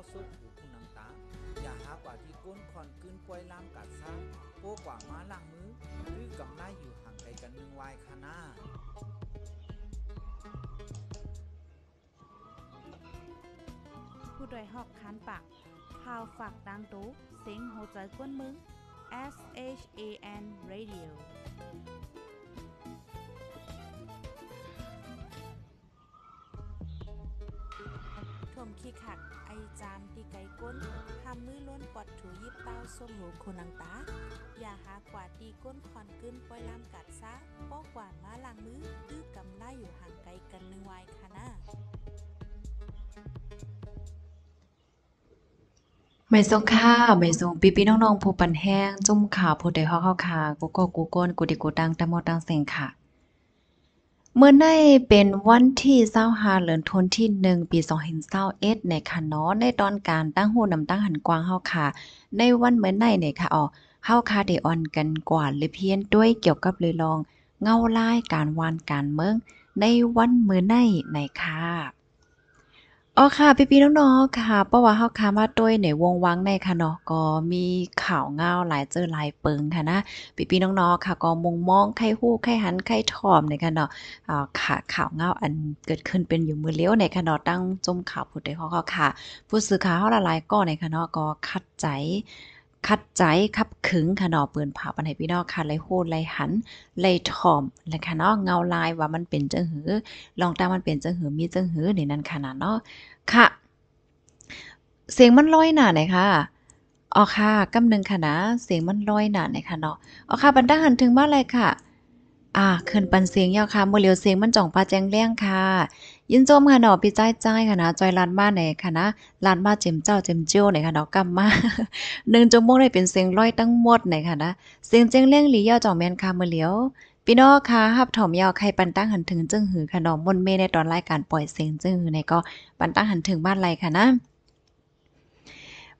าุดหูผู้นังตา อย่าหากว่าที่ก้นคอนกึนปวยลาำกัดซ่าโป้กว่าม้าล่างมือหรือกำบไลอยู่ห่างไกลกันหนึ่งวายคานาผู้ดยหอกคันปากพาวฝากดังตู้เสียงโหใจกวนมึง S H A N Radio มขี้ขัก ไอจามตีไก่ก้นทำมือล้นปอดถูยิบเต้าส้มหูโคนังตา อย่าหากว่าตีก้นคอนขึ้นปอยลามกัดซะป้อกว่ามาล้างมือตื้อกำไล่อยู่ห่างไกลกันนึงวายค่ะนะไม่ทรงค่าไม่ทรงปีปีน้องๆผู้ปันแห้งจุ่มข่าว ผู้ใดเอกเข้าคากูก้กูก้กูดีกูดังตะมอดังเสียงค่ะเมื่อในเป็นวันที่เจ้าหาเหลือนทนที่หนึ่งปีสองเห็นเศร้าเอ็ดในคะเนาะในตอนการตั้งหูนำตั้งหันกว้างเฮาค่ะ ในวันเมื่อในเนี่ยค่ะอ๋อเฮาค่ะเดออนกันกว่าเลยเพียนด้วยเกี่ยวกับเลยลอง เงาไล่การวานการเมือง ในวันเมื่อในในค่ะอ๋อค่ะพี่ๆน้องๆค่ะเพราะว่าเฮาค้ามาด้วยในวงวังในค่ะเนาะก็มีข่าวเงาหลายเจอหลายเปิงค่ะนะพี่่น้องๆค่ะ ก็มงมองไข้ฮู้ไข้หันไข้ถอมในค่ะเนาะอ่าค่ะข่าวเงาอันเกิดขึ้นเป็นอยู่มือเลี้ยวในค่ะเนาะตั้งจมข่าวผู้ใดเขาค่ะผู้สื่อข่าวเฮาหลายๆก็ในค่ะเนาะก็คัดใจคัดใจคับ ขึงคนอเป่อนผาปันให้พี่น้องค่ะไลโหดไลหันไลทอมและค่ะเนาะเงาลายว่ามันเป็นจังหือ ลองตามันเป็นจังหือมีจังหือเนนั้นค่ขนดเนาะค่ะ เสียงมันลอยหน่ะนคคะอ๋อค่ะกำหนึ่งค่ะนะเสียงมันลอยหน่ะนคะเนาะอ๋อค่ะบรรดาหันถึงมาเลยค่ะ อ่าเขินปันเสียงยาวค่ะโมเลียวเสียงมันจ่องปลาแจงเลี้ยงค่ะยินโจมค่ะเนาะพี่ใจใจค่ะนะจอยลานบ้านไหนค่ะนะลานบ้านเจมเจ้าเจมเจียวไหนค่ะเนาะกำมาหนึ่งจมูกได้เป็นเสียงร้อยตั้งหมดไหนค่ะนะเสียงเจีงเลี้ยงหลีย่อจ่องแมนคาเมเลียวพี่น้องค่ะฮับถมยาวใครปันตั้งหันถึง จึงหือค่ะเนาะมนเมในตอนรายการปล่อยเสียงจึงหือในก็ปันตั้งหันถึงบ้านไรค่ะนะ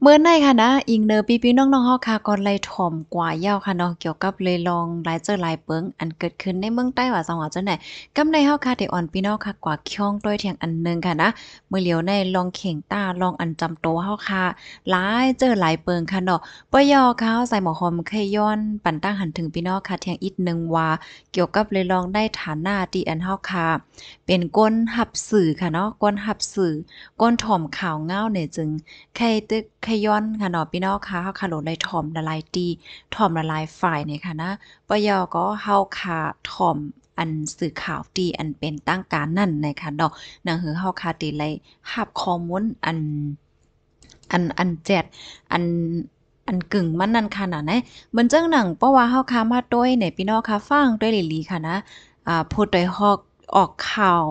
เมื่อในค่ะนะอิงเนอร์ปีพี่น้องน้อเฮาค่ะก่อนไล่ถ่อมกว่ายาค่ะเนาะเกี่ยวกับเลยลองหลายเจอหลายเปิงอันเกิดขึ้นในเมืองใต้ว่าสังหวะจังไหนกำในเฮาค่ะทด่อ่อนพี่น้องค่ะกว่าเคองด้วยเทียงอันนึงค่ะนะเมื่อเหลียวในลองเข่งตาลองอันจำโตเฮาค่ะหลายเจอหลายเปิงค่ะเนาะปยอค่ะใส่หมอหอมเคยย้อนปันตั้งหันถึงพี่น้องค่ะเทียงอีกนึงว่าเกี่ยวกับเลยลองได้ฐานหน้าที่อันเฮาค่ะเป็นก้นหับสื่อค่ะเนาะก้นหับสื่อ ก้นถ่อมข่าวเงาเนี่ยจึงใครตึกคย้อนค่ะเนาะพี่น้องค่ะ เฮาค่ะโหลดได้ถ่อมละลายตีถ่อมละลายฝ่ายเนี่ยค่ะ นะปยอก็เฮาค่ะถ่อมอันสื่อข่าวตีอันเป็นตั้งการนั่นนะคะเนาะนั่นคือเฮาค่ะตีไลหับข้อมูลอันอันอันเจ็ดอันอันกึ่งมันนั่นค่ะนะเนี่ยมันเจ้าหนัง เพราะว่าเฮาค่ะมาด้วยเนี่ยพี่น้องค่ะ ฟังด้วยหลีค่ะนะ อ่า พูดด้วยฮอกออกข่าว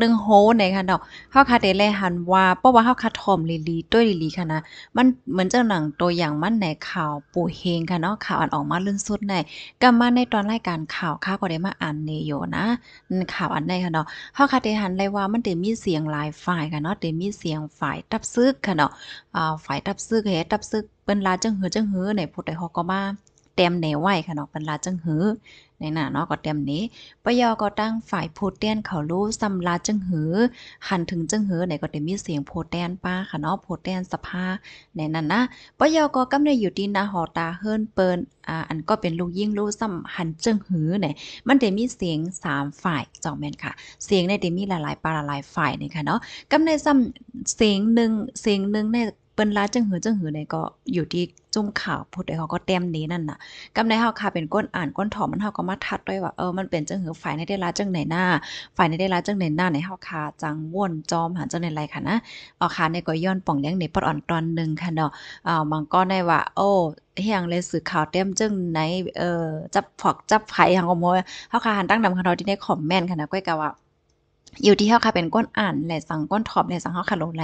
นึงโฮนนคะเนาะเฮาคาเดแลหันว่าเพราะว่าเฮาคาทอมลีลีต้วยลีลีค่ะนะมันเหมือนเจ้าหนังตัวอย่างมันในข่าวปู่เฮงค่ะเนาะข่าวอันออกมาลื่นสุดในกลับมาในตอนรายการข่าวข้าก็ได้มาอ่านเนโยนะ ข่าวอันในค่ะเนาะเฮาคาเดหันเลยว่ามันเดมีเสียงหลายฝ่ายค่ะเนาะเดมีเสียงฝ่ายตับซึกค่ะเนาะอ่าฝ่ายตับซึกเฮ็ดตับซึกเป็นลาจังหือจังหือในผู้ใดฮอกก็มาเต็มเนไหวค่ะเนาะปันลาจังหือในหน้าเนาะก็เต็มนี้ปยอก็ตั้งฝ่ายโพเตียนเขารู้สำลาจังหือ หันถึงจังหือไหนก็จะมีเสียงโพเตียนป้าค่ะเนาะโพเตียนสภาในนั้นนะปยอก็กำเนิดอยู่ที่นาหอตาเฮิรนเปินอ่าอันก็เป็นลูกยิ่งรู้สำหันจังหือไหนมันจะมีเสียงสามฝ่ายจอะแม่นค่ะ เสียงในจะมีหลายๆปลาหลายฝ่ายนี่ค่ะเนาะกำเนิดซ้ำเสียงหนึ่งเสียงหนึ่งในเปิ้นลาจังหือจังหือในก็อยู่ที่จุ่มข่าวพูดได้เขาก็เต็มนี้นั่นน่ะกำในเฮาค่ะเป็นก้นอ่านก้นถอมมันเฮาก็มาทัดด้วยว่าเออมันเป็นจังหือฝ่ายในได้ลาจังไหนหน้าฝ่ายในได้ลาจังไหนหน้าในเฮาค่ะจังว่นจอมหาจังไหนไรค่ะนะเอาค่ะในก็ย้อนป่องเลี้ยงในปอดอ่อนตอนนึงค่ะเนาะอ่ามันก็ได้ว่าโอ้เฮียงเลยสื่อข่าวเต็มจึงไหนเออจับผักจับไผ่ทางก็มวยเฮาค่ะหันตั้งนำคันเฮาที่ในคอมเมนต์ค่ะนะก้อยกะว่าอยู่ที่เฮาค่ะเป็นก้นอ่านและสังก้นถอบในสังเฮาค่ะลงไหล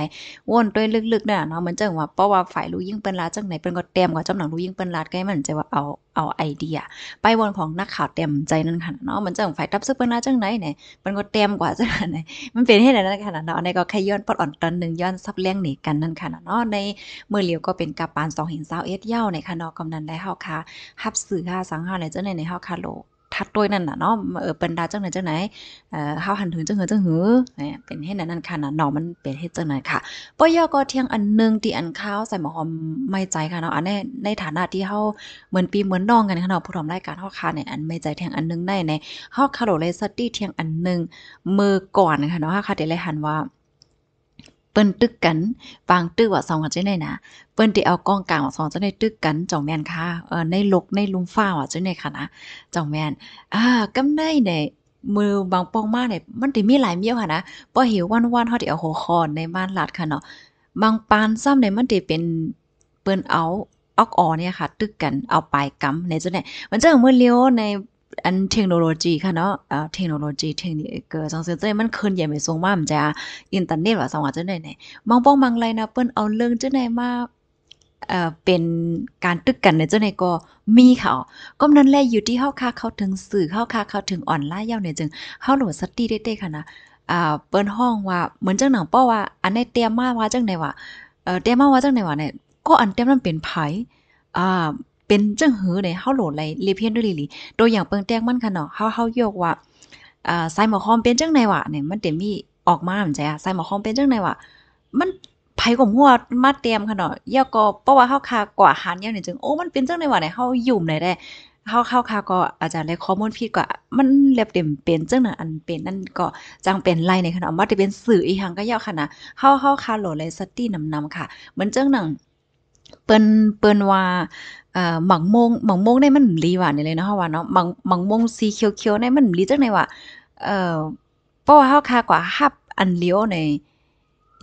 วนด้วยลึกๆน่ะเนาะมันจังว่าเพราะว่าฝ่ายลูกยิ่งเปิ้นลาจังไหนเปิ้นก็เต็มกว่าจำหนังลูกยิ่งเปิ้นลาดใกล้มันจะว่าเอาเอาไอเดีย ไปวนของนักข่าวเต็มใจนั่นค่ะเนาะมันจังฝ่ายตับซึกเปิ้นลาจังไหนเนี่ยเปิ้นก็เต็มกว่าจังไหนมันเป็นเฮ็ดนั่นค่ะเนาะในก็แค่ย้อนปอดอ่อนตอนนึงย้อนซับเลี้ยงหนีกันนั่นค่ะเนาะในมื้อเหลียวก็เป็นกาปาน2เห็น2 1เอ็ดยาวในค่ะเนาะกำนันได้เฮาค่ะรับสื่อค่ะสังเฮาในจังไหนในเฮาค่ะโลทัดด้วยนั่นน่ะเนาะเออเป็นดาจังไหนจังไหนเออข้าหันถึงจังเหือจังหือเนี่ยเป็นเฮ็ดนันนั่นค่ะนะเนาะมันเป็นเฮ็ดจังไหนค่ะปยก็เที่ยงอันนึงที่อันข้าวใส่หมอหอมไม่ใจค่ะเนาะอันในในฐานะที่เฮาเหมือนปีเหมือนน้องกันค่ะเนาะผู้ทอมรายการเฮาค่ะเนี่ยอันไม่ใจเที่ยงอันนึงได้ในเฮาคาโรเลสตี้เที่ยงอันนึงมือก่อนค่ะเนาะค่ะเดี๋ยวเลยหันว่าเปิ้นตึกกันปางตึกว่าสองกันจังได๋นะ เปิ้นที่เอากล้องกลางว่าสองจังได๋ตึกกันจ่องแมนค่ะ เอ่อในลกในลุมฟ้าว่าจังได๋ค่ะนะจ่องแมน อ่า กำไดได้มือบางปองมาเนี่ย มันสิมีหลายเมียวค่ะนะบอหิววันวันเขาสิเอาหัวคอในบ้านหลัดค่ะเนาะบางปานซ้ำเนี่ยมันสิเป็นเปิ้นเอาออกออเนี่ยค่ะ ตึกกันเอาปลายกำในจังได๋มันจะเหมือนเลี้ยวในอันเทคโนโลยีค่ะเนาะเทคโนโลยีเทคนิคเกิดสังเสตยใจมันขึ้นใหญ่ไม่ทรงม่ามันจะอินเทอร์เน็ตว่าสองว่าจะไหนไหนมองป้องมังไรนะเปิ้นเอาเรื่องจะไหนมาเอ่อเป็นการตึกกันในเจ้าในก็มีเขา ก็นั่นแหละอยู่ที่เ้าค่าเขาถึงสื่อเ้าค่าเขาถึงออนไลน์ยาวเนี่ยจึงเ้าหลดสตีเด้ๆค่ะนะอ่า เปิ้นห้องว่าเหมือนจังหนังเป้าว่า อันในเตรียมมาว่าจังไหนว่าเอ่อเตรียมมาว่าจังไหนว่าเนี่ยก็อันเตรียมนั้นเป็นไผอ่าเป็นจังหือเลยเฮาโหลดเลยเลเพียนด้วยลีลีตัวอย่างเปิงแตกมันค่ะเนาะเฮาเฮาโยกว่าอ่าไซหมอคอมเป็นจังไหนวะเนี่ยมันเต็มมีออกมาเหมือนใจอ่ะไซหมอคอมเป็นจังไหนวะ มันไผก็หัวมาเตรียมค่ะเนาะเยาก็เพราะว่าเฮาคากว่าหันเยาเนี่จึงโอ้มันเป็นจังไหนวะเนี่ยเฮายุ่มได้ได้เข้าเข้าค่ะก็อาจารย์ได้ข้อมูลผิดก็มันเรียบเต็มเป็นจังนะอันเป็นนั่นก็จังเป็นไล่ในขณะมันจะเป็นสื่ออีหังก็ยาวค่ะนะเข้าเข้าค่ะโหลเลยสตี้นำนำค่ะเหมือนจังหนังเปิ้นเปิ้นว่าเอ่อหมังมงหมังมงได้มันลีว่านี่เลยเนาะว่าเนาะหมังหมังมงสีเขียวๆได้มันลีจังได๋ว่าเอ่อเพราะว่าเฮาคากว่าฮับอันเลียวใน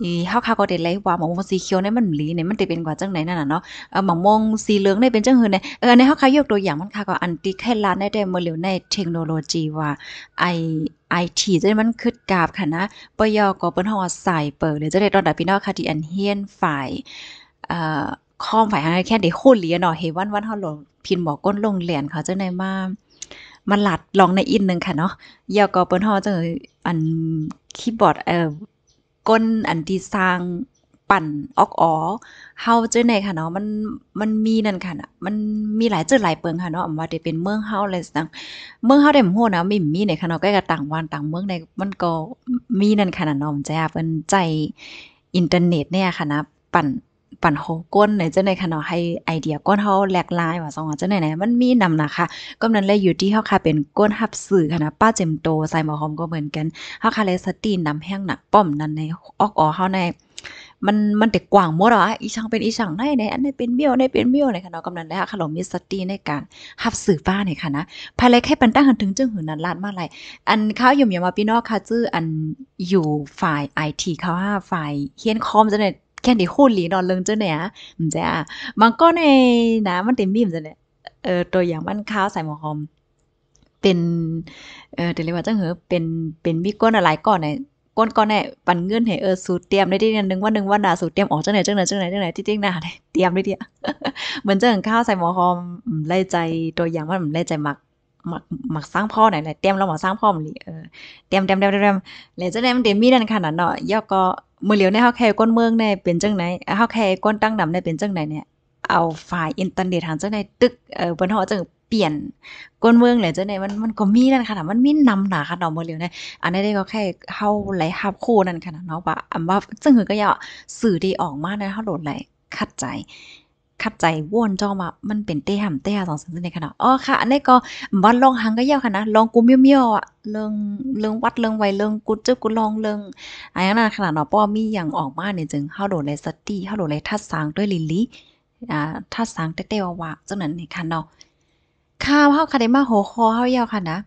อีเฮาคาก็ได้ไล่ว่าหมังมงสีเขียวในมันหลีในมันจะเป็นกว่าจังไหนนั่นน่ะเนาะเออหมังมงสีเหลืองในเป็นจังหือในเออในเฮาคายกตัวอย่างมันคาก็อันติแค่ล้านได้ได้มื้อเหลียวในเทคโนโลยีว่าไอไอทีจะมันคืดกาบค่ะนะปยก็เปิ้นฮอดใส่เปิดเลยจะได้ตอนดับพี่น้องค่ะที่อันเฮียนฝ่าย เอ่อคอมฝ่ายแค่เด็กโคนเเลียเนาะเฮวันวันเฮาลงพินหมอก้นลงเหรียญเขาจังได๋มามันหลัดลองในอินนึงค่ะเนาะยาก็เปิ้นฮาจังอันคีย์บอร์ดเอ่อก้นอันที่สร้างปั่นออกอ๋อ เฮาเจ้าไนค่ะเนาะมันมันมีนั่นค่ะนะมันมีหลายเจ้าหลายเปิงค่ะเนาะว่าได้เป็นเมืองเฮาอะไรต่างเมืองเฮาได้โหนะมีมีในค่ะเนาะใกล้กับต่างวันต่างเมืองในมันก็มีนั่นค่ะนะเนาะมัจะเปิ้นใจอินเทอร์เน็ตเนี่ยค่ะนะปั่นปั่นโฮก้นไหนจะในขณะให้ไอเดียก้นเขาแหลกลายว่าสองว่าจะไหนไหนมันมีนำนะคะก็นั้นเลยอยู่ที่เขาค่ะเป็นก้นหับสื่อค่ะนะป้าเจมโตใส่หมอหอมก็เหมือนกันเขาค่ะเลยสตีนำแห้งหนักป้อมนั้นในออกออเขาในมันมันแต่กว่างหมดอ่ะอีช่างเป็นอีช่างได้ในอันนี้เป็นเบี้ยวในเป็นเบี้ยวในคณะกำนันได้ขนมมีสตีในการหับสื่อป้าในค่ะนะภายลังแค่ปันตั้งหันถึงจึงหืนนันลาดมาไรอันเขาอยู่อย่างมาพี่นอกค่ะจื้ออันอยู่ฝ่ายไอทีเขาว่า ฝ่ายเฮียนคอมจะเนี่ยแค่ดี้คู่หลีนอนเลิงเจ้าเนี่ยมันจะมันก็ในนะมันเต็มบีมจะเนี่ยเออ ตัวอย่างมันข้าวใส่หมอหอม เป็น เออเดี๋ยวเรียกว่าจังเหอเป็น เป็นมีก้นอะไรก่อนเนี่ยก้นก้อนเนี่ยปันเงื่อนให้เออสูตรเตรียม ได้ที่น่นึงว่านึงว่านาสูตรเตรียมออกจังไหนจังไหนจังไหนจังไหนที่ติงหนาเตรียมได้เดียเหมือนจังข้าวใส่หมอหอมไล่ใจ ตัวอย่างว่ามันไล่ใจมักหมักหมักสร้างพ่อไหนแหละเตรียมเราหมักสร้างพ่อมันเออเตรียมเตรียมเตรียมเตรียมเลยจะได้มันเตรียมมีนั่นขนาดเนาะย่อก็มือเหลียวในเฮาแค่ก้นเมืองในเป็นจังไหนเฮาแค่ก้นตั้งดำในเป็นจังไหนเนี่ย เอาฝ่ายอินเทอร์เน็ตหางจังไหนตึกเออเพิ่นเฮาจังเปลี่ยนก้นเมืองแหละจังไหนมันมันก็มีนั่นค่ะมันมีนำหนาค่ะเนาะมือเหลียวในอันนี้ได้ก็แค่เฮาไหลฮับคู่นั่นค่ะเนาะว่าอำว่าจ่งหือก็อย่าสื่อดีออกมาในเฮาโหลดหลคัดใจขัดใจว่นจ้องามันเป็นเต้ห่เต้สองสามในขณะอ๋อค่ะอันนี้ก็วัดลองหังก็เยยวค่ะนะลองกูเมี่ยววอ่ะเรื่องเรื่องวัดเรื่องไวเรื่องกูเจ้ากูลองเรื่องอันนั้นขนาดเนาะป้อมีอย่างออกมาเนี่ยจึงเ้าโดดในสตี้เ้าโดดในทัดสางด้วยลิลีอ่าทัดสางเต้ๆว่าจังนั้นนีณะเนาะข้าวเข้าคาเดมาโหคอเข้าเยยวค่ะนะ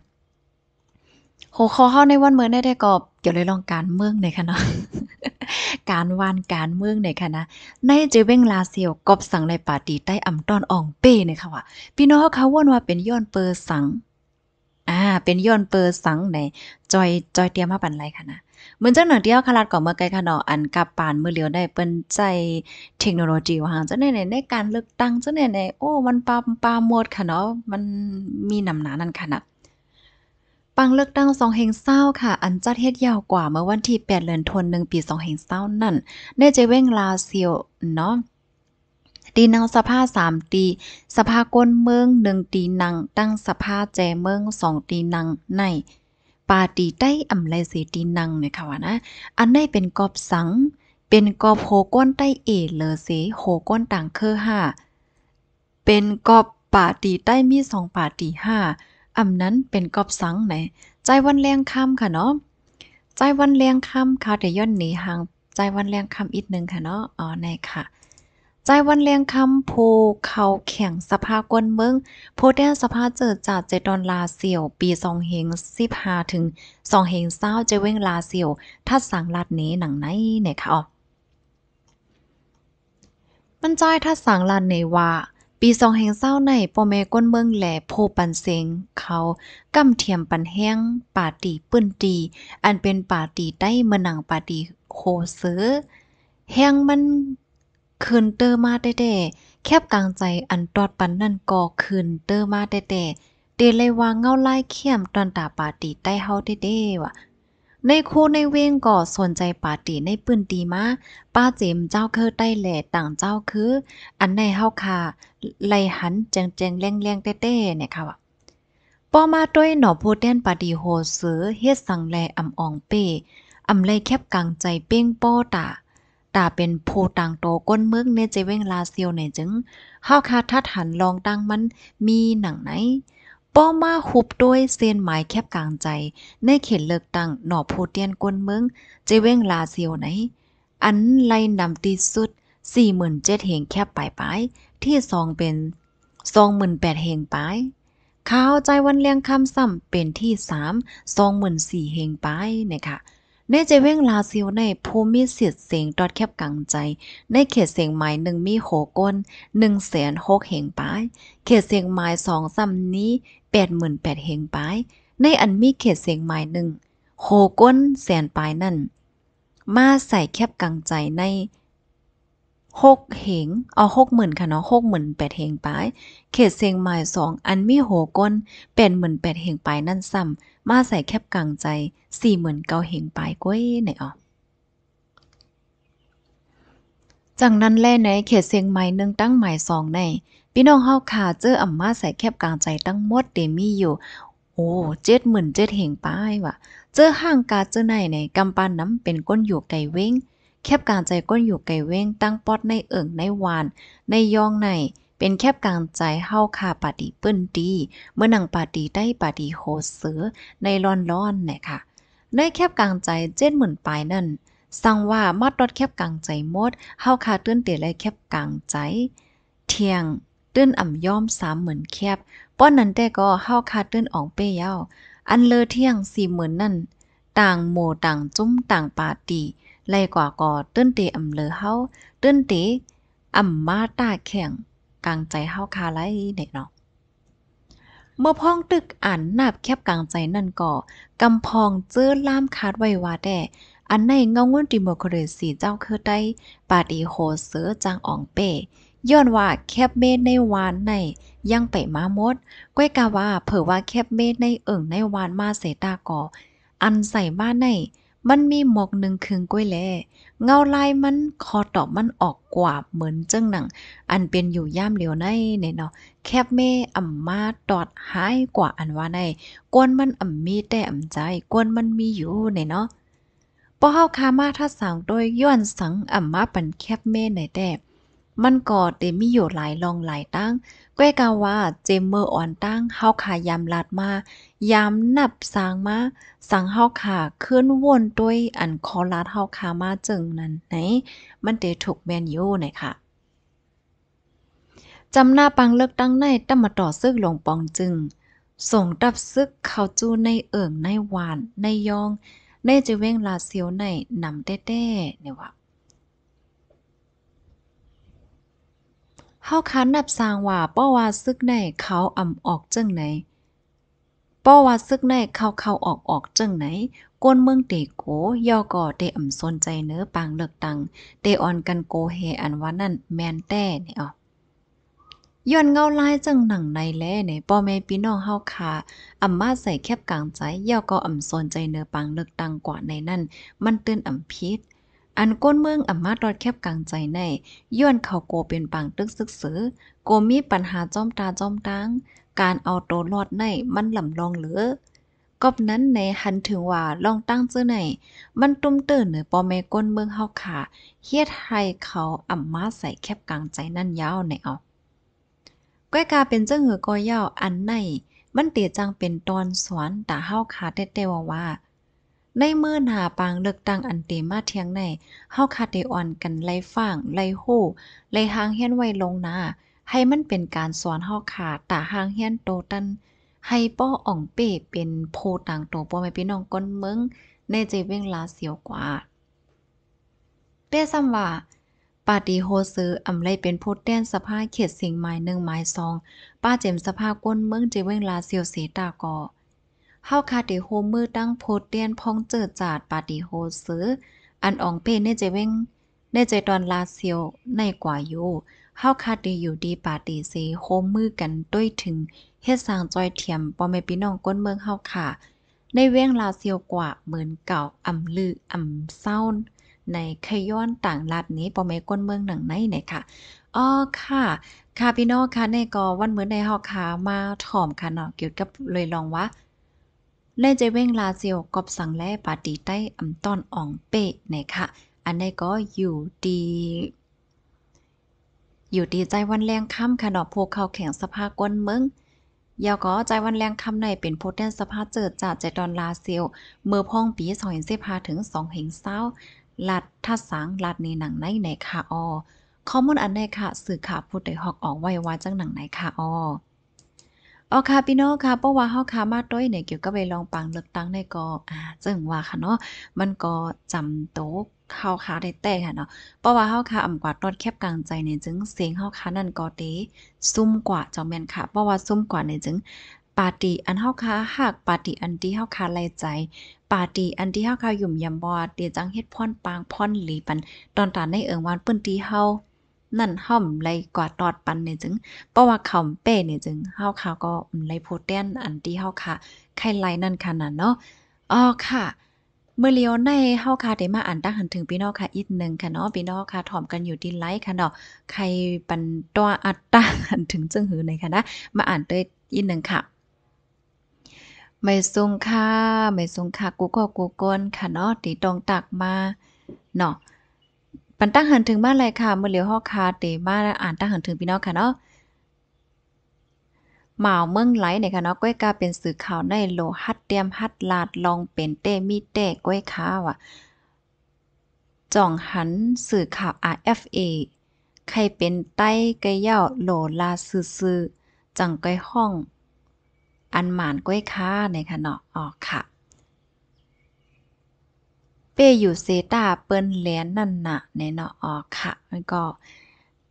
โหคอเข้าในวันเมื่อได้กอบเกี่ยวเลยลองการเมืองในยค่ะเนาะ การวานการเมืองในยค่ะนะ ในเจเว้งลาเซียวกบสังในปาตีใต้อำตอนอ่องเป้เนี่ยค่ะว่าพี่น้องเขาว่นว่าเป็นย้อนเปอร์สัง อ่า เป็นย้อนเปอร์สังในจอยจอยเตรียมมาปันไรค่ะนะ เหมือนเจ้าหน่อเดียวคาราดก่อเมื่อไกลค่ะเนาะ อันกับปานมือเหลียวได้เปิ้นใจเทคโนโลยีว่าเจ้าในในการเลือกตั้งเจ้าในในโอ้ มันปามปามหมดค่ะเนาะ มันมีนำหนานั่นคนะนะังเลือกตั้งสองเฮงเศร้าค่ะ อันจัดเฮ็ดยาวกว่าเมื่อวันที่8เดือนธันวาคมปีสองเฮงเศร้านั่นได้ใจเว้งลาเซียว เนาะ ตีนางสภาสามตี สภาก้นเมืองหนึ่งตีนางตั้งสภาแจเมืองสองตีนางใน ปาตีใต้อ่ำไลเสตีนางเนี่ยค่ะว่านะ อันได้เป็นกอบสัง เป็นกอบโหก้นใต้เอ เลเสโหก้นต่างเคอห้าเป็นกอบป่าตีใต้มีสองป่าตีห้าอำนั้นเป็นกอบสังไหนใจวันแรงคำค่ะเนาะใจวันแรงคำค่ะเดี๋ยวย่นหนีหาง ใจวันแรงคำอีกนึงค่ะเนาะอ๋อในค่ะ ใจวันแรงคำโพเขาแข่งสภากวนเมืองโพแดนสภาเจิดจาดเจดอนลาเสี่ยว ปีสองเฮงสิบหาถึงสองเฮงเศร้าเจเวงลาเสี่ยวทัดสังลัดนี้หนังไหนเนี่ยค่ะอ๋อมันใจทัดสังลัดเนว่าปีสองแห่งเศร้าในพอแม่ก้นเมืองแหลโพปันเซงเขาก้าเทียมปันแห้งป่าตีปื้นตีอันเป็นป่าตีใต้เมืองหนังป่าตีโคเซอแห้งมันคืนเตอมาแต่แต่แคบกลางใจอันตอดปันนั่นก่อคืนเตอมาแต่แต่เตเลยวางเงาไล่เขี้ยมตอนตาป่าตีใต้เฮาเด้ๆว่ะในคู่ในเวงก่อสนใจป่าตีในปืนตีมาป้าเจมเจ้าคือใต้แหล่ต่างเจ้าคือ อันในเฮาคาไล่หันเจงเจงแรงเรงเต้เต้เนี่ยค่ะว่าปอมาด้วยหนอผูเต้นปาดีโหเสือเฮ็ดสังแล อำออง เป้อำไล่แคบกลางใจเป้งโป้ตาตาเป็นโพต่างโตก้นเมืองเนเจเวงลาเซียว ในจึงเฮาคาทัดหัน ลองตั้งมันมีหนังไหน ป้อมาหุบด้วยเส้นหมายแคบกลางใจในเขตเลือกตั้งหนอโพเตียนก้นเมืองเจเวงลาเซียวไหน อันไล่นำตีสุด47,000เหงแคบปลายที่ซองเป็นซองหมื่นแปดเฮงไปข้าวใจวันเลียงคำซ้ำเป็นที่สามซองหมื่นสี่เฮงไปนะคะใน ใจเว้งลาซิลในภูมิสียดเสียงดอดแคบกังใจ ในเขตเสียงหม้หนึ่งมีโหก้นหนึ่งแสนหกเหงปาย เขตเสียงหม้สองซ้ำนี้แปดหมื่นแปดเหงปาย ในอันมีเขตเสียงหม้หนึ่งโหก้นแสนปายนั่น มาใส่แคบกังใจในหกเหงเอาหกหมื่นค่ะเนาะหกหมื่นแปดเหงไปเขตเซียงใหม่สองอันมีโหก้นแปดหมื่นแปดเหงไปนั่นซ้ำมาใส่แคบกลางใจสี่หมื่นเก้าเหงไปก้อยไหนอ๋อจากนั้นแล่ในเขตเซียงใหม่หนึ่งตั้งใหม่สองในพี่น้องเฮาขาเจออ่ำมาใส่แคบกลางใจตั้งหมดเดมี่อยู่โอ้เจ็ดหมื่นเจ็ดเหงไปว่ะเจอห้างกาเจอในในกำป้นน้ำเป็นก้นอยู่ไก่เว้งแคบกลางใจก้นอยู่ไก่เว้งตั้งป๊อดในเอิ่งในวาน ในยองในเป็นแคบกลางใจเฮาคาปาดีเปิ้นดี เมื่อนังปาดีได้ปาดีโหเสือในร้อนร้อนเนี่ยค่ะ ในแคบกลางใจเจ็ดหมื่นปลายนั่น สั่งว่ามัดรถแคบกลางใจมดเฮาคาตื้นเตะไรแคบกลางใจ เที่ยงตื้นอ่ำย่อมสามหมื่นแคบป้อนนั้นแต่ก็เฮาคาตื้นอ่องเป้ยาวอันเลอเที่ยงสี่หมื่นนั่น ต่างโมต่างจุ้มต่างปาดีไลยกว่าก่อ ตื้นตีอำเลอเฮาตื้นตีอ่ำมาตาแข็งกลางใจเฮาคาไรเนี่ยเนาะเมื่อพ้องตึกอ่านนาบแคบกลางใจนั่นก่อกำพองเจื้อล่ามคาดไว้ว่าแต่อันในเงางวนดิโมคราสีเจ้าคือได้ปาดีโหเสือจางอ่องเป้ย้อนว่าแคบเมฆในวานในยังไปมามด ก้อยกาว่าเผือว่าแคบเมฆในเอิ่งในวานมาเสตาก่อ อันใส่บ้านในมันมีหมอกหนึ่งคึงกล้วยแลเงาลายมันคอตอบมันออกกว่าเหมือนเจ้งหนังอันเป็นอยู่ย่ามเหลียวในเนี่ยเนาะ แคบเมอ่ำมาตอดหายกว่าอันว่าในกวนมันอ่ำมีแต่อ่ำใจกวนมันมีอยู่เนี่ยเนาะพอเฮาคามาถ้าสั่งโดยย้อนสังอ่ำมาปันแคบเมในแต่มันก็เดมีอยู่หลายลองหลายตั้งก้วยกาว่าเจมเมอร์อ่อนตั้ง เฮาขายามลาดมา ยามนับสางมา สังเฮาขาขึ้นวนด้วยอันคอลาดเฮาขามาจึงนั้นไหน มันเตถูกแมนยูไหนค่ะจำหน้าปังเลิกตั้งในตั้มาต่อซึกหลงปองจึง ส่งดับซึกเข้าจู้ในเอิ่งในหวานในยอง ในจะเว้งลาเซียวในนำเต้ๆเนี่ยว่าเฮาคันนับสร้างว่าป้อว่าซึกในเขาอ่ำออกจังไหนป้อว่าซึกในเขาเขาออกออกจังไหนกวนเมืองเตโก ย่อก่อเตอ่ำสนใจเนื้อปางเลือกตังเตออนกันโกเฮอันว่านั่น แมนแต่เนี่ยอ่อย้อนเงาลายจังหนังในแล่เนี่ยป้อแม่พี่น้องเฮาค่ะอ่ำมาใส่แคบกลางใจย่อก็อ่ำสนใจเนื้อปังเลือกตังกว่าในนั่นมันตื่นอ่ำพิษอันก้นเมืองอัำมาตอดแคบกลางใจในย้อนเขาโกเป็นปังตึกซึกซือ โกมีปัญหาจ้อมตาจ้อมตังการเอาโตรอดในมันลำลองเหลือกบนั้นในหันถึงว่าลองตั้งเจ้าไหนมันตุ้มเตือนหรือปอแม่ก้นเมืองเฮาขาเฮียไทยเขาอ่ำมาใส่แคบกลางใจนั่นยาวในเอาก้อยกาเป็นเจ้าเหือกอยาวอันในมันเตี๋ยจังเป็นตอนสวนแต่เฮาขาดเต่ว่าว่าในมื่อหน้าปางเลือกตั้งอันเตมาเที่ยงในเฮาคาดได้อ่อนกันไล่ฟ้าง ไลู่้ไล่หางเฮียนไว้ลงนาให้มันเป็นการสอนเฮาขาตาหางเฮียนโตตันให้ป้ออ่อง เป้ เป็นโพต่างโตป้อแม่พี่น้องก้นเมืองในใจเว้งลา เสียวกว่าเป้ซ้ำว่า ปาติโฮ ซื้ออำไลเป็นผู้แต้นสภาเขตสิงหมายงหมาย2ป้าเจมสภาก้นเมืองใจเว้งลาเสียวเสตาก่อเฮาคาติโฮมือตั้งโพดเตียนพองเจิดจาดปาติโฮซื้ออันอองเป้เนเจเว้งเนเจตอนลาเซียวในกว่าอยู่เฮาคาติอยู่ดีปาติเซโฮมือกันด้วยถึงเฮ็ดสร้างจอยเทียมปอมแม่พี่น้องก้นเมืองเฮาค่ะ ในเว้งลาเซียวกว่าเหมือนเก่าอำลืออำเศร้าในขย้อนต่างรัฐนี้ปอมแม่ก้นเมืองหนังไหนเนี่ยค่ะอ๋อค่ะค่ะพี่น้องค่ะในกอวันเหมือนในเฮาค่ะมาถ่อมค่ะเนาะเกี่ยวกับเลยลองว่าแ่ใจเว้งลาเซียวกอบสังแลปาตีใต้อำต้อนอ่องเป้นะคะ อันนี้ก็อยู่ดี อยู่ดีใจวันแรงค่ำค่ะนาะพวกเขาแข็งสภาก้นเมืองยาวก็ใจวันแรงคำในเป็นโพเทนสภาเจิดจากใจดอนลาเซียว เมื่อพ้องปีสองเห็นเสพาถึงสองเห็นเศร้าลัดทัดสังลัดในหนังในในคาออข้อมูลอันในค่ะสื่อข่าวพูดได้หอกออกไว้ว่าจังหนังในคาออ๋อค่ะพี่น้องค่ะเพราะว่าเฮาค่ะมาต้อยเนี่ยเกี่ยวกับไปลองปังเลือกตั้งในก็อ่าจึงว่าค่ะเนาะมันก็จำโตเ้าค่ะได้แต่ค่ะเนาะเพราะว่าเฮาค่ะอำกว่าตอนแคบกลางใจเนี่ยจึงเสียงเฮาค่ะนั่นก็เตซุ่มกว่าจอมแม่นค่ะ เพราะว่าซุ่มกว่าเนี่ยจึงปาติอันเฮาค่ะหากปาติอันที่เฮาค่ะไล่ใจ ปาตีอันที่เฮาค่ะยุ่มยำบ่เตียจังเฮ็ดพ่นปางพ่นหลีปันตอนตาในเอิงวานเปิ้นตีเฮานั่นห่อมไลกว่าตอดปันเนี่ยจึงเพราะว่าเขาเป้เนี่ยจึงเฮาข่ะก็ไลโพเตนอันที่เฮาค่ะไขไลนั่นขนาดเนาะอ๋อค่ะ เมื่อเลียวในเฮาคาะได้มาอ่านตั้งหันถึงพี่น้องค่ะอีกหนึ่งค่ะเนาะพี่น้องค่ะถ่อมกันอยู่ดินไลฟ์ค่ะเนาะใครปันตัวอัดตั้งหันถึงจึงหือในค่ะนะมาอ่านด้วยอีกหนึ่งค่ะ ไม่ทรงค่ะ ไม่ทรงค่ะกูก็กูก้นค่ะเนาะตีตรงตักมาเนาะปันตั้งหันถึงบ้าเลยค่ะเมื่อเหลียว่อคาเตมาอ่านตั้งหันถึงพี่น้องค่ะเนาะหมาเมืองไหลเนี่ยค่ะเนาะก้อยกาเป็นสื่อข่าวในโลฮัดเตรียมฮัดลาดลองเป็นเต้มีเต้ก้อยค้าว่ะ จ่องหันสื่อข่าว RFA ใครเป็นใต้ไกเย่าโหลลาซื่อจังก้อยห้องอันหมานก้อยค้าเนี่ยค่ะเนาะอ๋อค่ะป้อยู่เซตาเปิ้นเหยนนั่นน่ะแน่เนาะอ๋อค่ะมันก็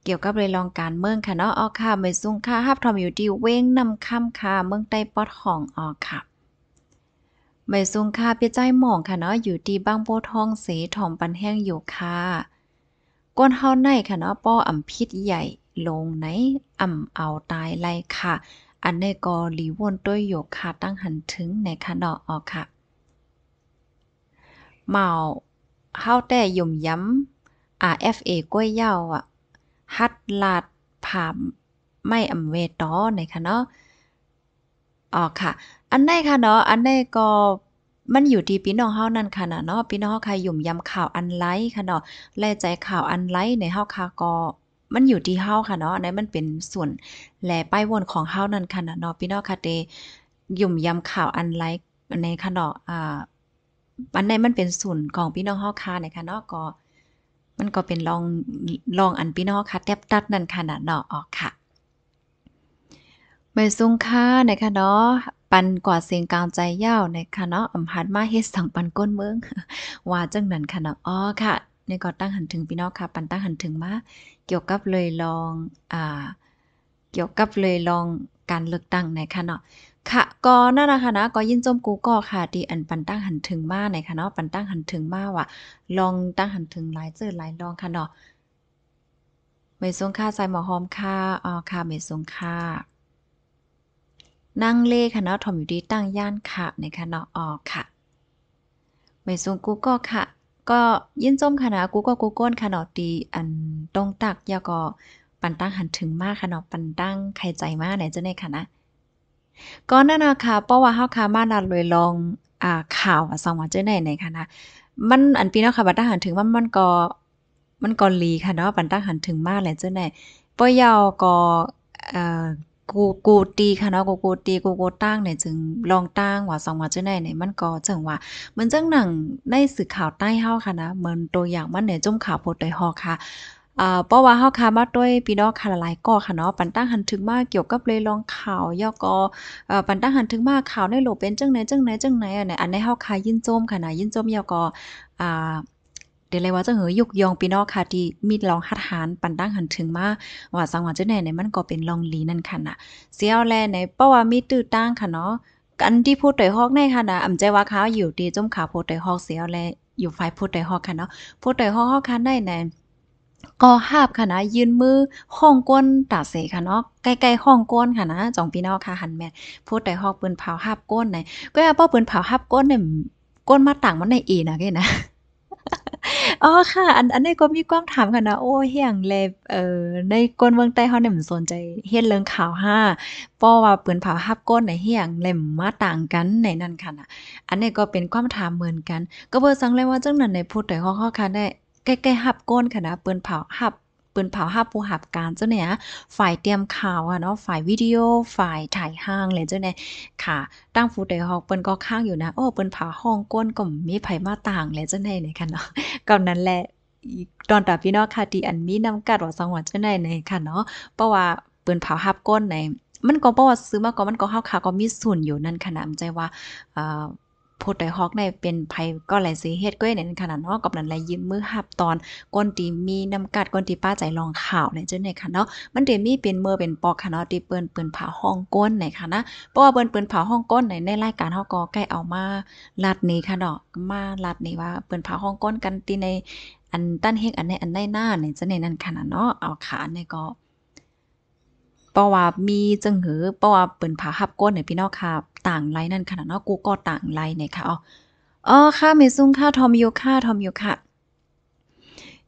เกี่ยวกับเรื่องการเมืองค่ะเนาะอ๋อค่ะไม่ซุ่งค่ะฮับทอมอยู่ที่เว้งนำค่ำค่ะ เมืองใต้ปอดของอ๋อค่ะไม่ซุ่งค่ะเปียใจหม่องค่ะเนาะอยู่ที่บางโพทองเสทอมปันแห้งอยู่ค่ะก้นเฮาในค่ะเนาะป้ออำพิษใหญ่ลงไหนอ่ำเอาตายไล่ค่ะ อันนี้ก็หลีวนต้วยโยกค่ะตั้งหันถึงในค่ะเนาะอ๋อค่ะเมาเข้าแต่ย่มย้ำอาเฟกล้วยเย้าอ่ะฮัดลาดผาไม่อำเวตอในคะเนาะอ๋อค่ะ อันไหนค่ะเนาะอันไหนก็มันอยู่ที่พี่น้องเฮานั่นค่ะนะเนาะพี่น้องเฮาใครยุ่มยำข่าวอันไลค่ะเนาะแลใจข่าวอันไลในเฮาคาก็มันอยู่ที่เฮาค่ะเนาะอันนี้นมันเป็นส่วนแลป้ายวนของเฮานั่นค่ะนะเนาะพี่น้องค่ะเตยุ่มยำข่าวอันไลในค่ะเนาะอ่าวันในมันเป็นศูนย์ของพี่น้องฮอกคาในคะเนาะก็ มันก็เป็นลองลองอันพี่น้องคาแทบตัดนั่นขนาดเนาะออกค่ะไม่สูงค่านคะเนาะปันกว่าเสียงกลางใจยาวนคะเนาะอำพัดมาเฮ็ดสังปันก้นเมืองว่าจังนั้นค่ะเนาะอ๋อค่ะนี่ก็ตั้งหันถึงพี่น้องค่ะปันตั้งหันถึงมาเกี่ยวกับเลยลองอ่า เกี่ยวกับเลยลองการเลือกตั้งในคะเนาะค่ะก็นั่นนะคะนะก็ยินจมกูก็ค่ะดีอันปันตั้งหันถึงมากหนค่ะเนาะปันตั้งหันถึงมาว่ะลองตั้งหันถึงหลายเจอหลายลองค่ะเนาะไม่สงค่าใส่หมอหอมค่ะอ๋อค่ะไม่สงค่านั่งเล่ค่ะเนาะทมอยู่ดีตั้งย่านค่ะ ในค่ะเนาะอ๋อค่ะ ไม่สงกูก็ค่ะก็ยินจมค่ะนะกูก็กูก้นค่ะเนาะดีอันตรงตักยาก็ปันตั้งหันถึงมากค่ะเนาะปันตั้งใครใจมากไหนจะในค่ะนะก็นั่นนะคะเพราะว่าเฮาคามาดัดเลยลองอ่าข่าวสองวันเจอาไหนในค่ะนะมันอันปีเนาะค่ะบัตรหารถึงว่ามันก็มันก็ลีค่ะเนาะบัตรหารถึงมากเลยเจ้าไหนปอยาวก็เอ่อกูกูตีค่ะเนาะกูกูตีกูกูตั้งเนี่ยจึงลองตั้งว่าสองวาเจังไหนใน่มันก็จังว่ามือนจังหนังในสื่อข่าวใต้เฮาค่ะนะเหมือนตัวอย่างมันเนี่ยจมข่าวโพดโดยฮอค่ะเพราะว่าเฮาคามาด้วยพี่น้องค่ะหลายก่อค่ะเนาะ ปันตั้งหันถึงมากเกี่ยวกับเลยลองข่าวย่อกอปันตั้งหันถึงมากข่าวในโลกเป็นจังไหนจังไหนจังไหนอ่ะเนี่ยอันในเฮาคายินโจมค่ะนะ ยินโจมย่อก็อ่าเดี๋ยวเลยว่าจะเหอยุกยองปีนอกค่ะที่มีลองหัดหานปันตั้งหันถึงมาว่าสังหวัดเจ้าไหนในมันก็เป็นลองลีนั่นค่ะนะเสียวแลในเพราะว่ามีตื้อตั้งค่ะเนาะกันที่พูดต่ยฮอกในค่ะนะอ่ำใจว่าเขาอยู่ดีจมขาพูดต่ฮอกเสียวแลอยู่ฝ่ายพูดต่ยฮอกค่ะเนาะพูดต่ยฮอกฮอคันได้ในก็หาบค่ะนะยืนมือ ห้องก้นตาเสค่ะเนาะใกล้ๆห้องก้นค่ะนะจองพี่น้องค่ะหันแม่พูดแต่หอกปืนเผาหาบก้นไหนก็ยอาป้อปืนเผาหาบก้นเนี่ยก้นมาต่างมันในอีนะแกนะอ๋อค่ะ อันอันนี้ก็มีความถามกันนะ โอ้เฮียงเลยเอ่อในก้นเมืองใต้เขาเนี่ยมันสนใจเฮยนเรื่องข่าวห้าป้อว่าปืนเผาฮับก้นในเฮียงเล่มมาต่างกันในนั่นค่ะนะอันนี้ก็เป็นความถามเหมือนกัน ก็เพื่อสังเลยว่าจังนั้นในพูดแต่ข้อข้อค่ะได้ใกล้ๆหับก้นค่ะนะเปิ้นเผาหับเปิ้นเผาหับผู้หับการเจ้าเนี่ยฝ่ายเตรียมข่าวอ่ะเนาะฝ่ายวิดีโอฝ่ายถ่ายห้างเลยเจ้าเนี่ยค่ะ ตั้งฟูเตฮอกเปิ้นก็ข้างอยู่นะ โอ้เปิ้นเผาห้องก้นก็มีไผมาต่างเลยเจ้าเนี่ยเ่ยค่ะเนาะก็นั้นแหละตอนตาพี่น้องค่ะที่อันมีนำกัดว่าสงวันเจ้าเนี่ยเ่ยค่ะเนาะเพราะว่าเปิ้นเผาหับก้นในมันก็เพราะว่าซื้อมาก็มันก็เฮาค่ะก็มีส่วนอยู่นั่นขนาดใจว่าเอ่อพูดไดฮอกในเป็นภัยก็ไหลซื้อเฮ็ดก้อยในขนาดเนาะกับนั้นไหลยืมมือหับตอน ก้นตีมีน้ำกัดก้นตีป้าใจลองข่าวในเจ้าในค่ะเนาะมันเดมีเป็นเมื่อเป็นปอกค่ะเนาะตีเปิ้นเปิ้นผาห้องก้นในค่ะนะเพราะว่าเปิ้นเปิ้นผาห้องก้นในในรายการเฮาก็ใกล้เอามา ลัดนี้ค่ะเนาะมาลัดนี้ว่า เปิ้นผาห้องก้นกันตีใน อันตั้นเฮกอันในอันในหน้าในี่ยจะในนั้นขนาดเนาะเอาขาในก็เพราะว่ามีจังหือเพราะว่าเปิ้นผาหับก้นเนี่ยพี่น้องค่ะ ต่างไรนั่นขนาดเนาะกูก็ต่างไรเนี่ยค่ะอ๋ออ๋อค่ะเมซุงค่ะทอมยูค่ะทอมยูค่ะ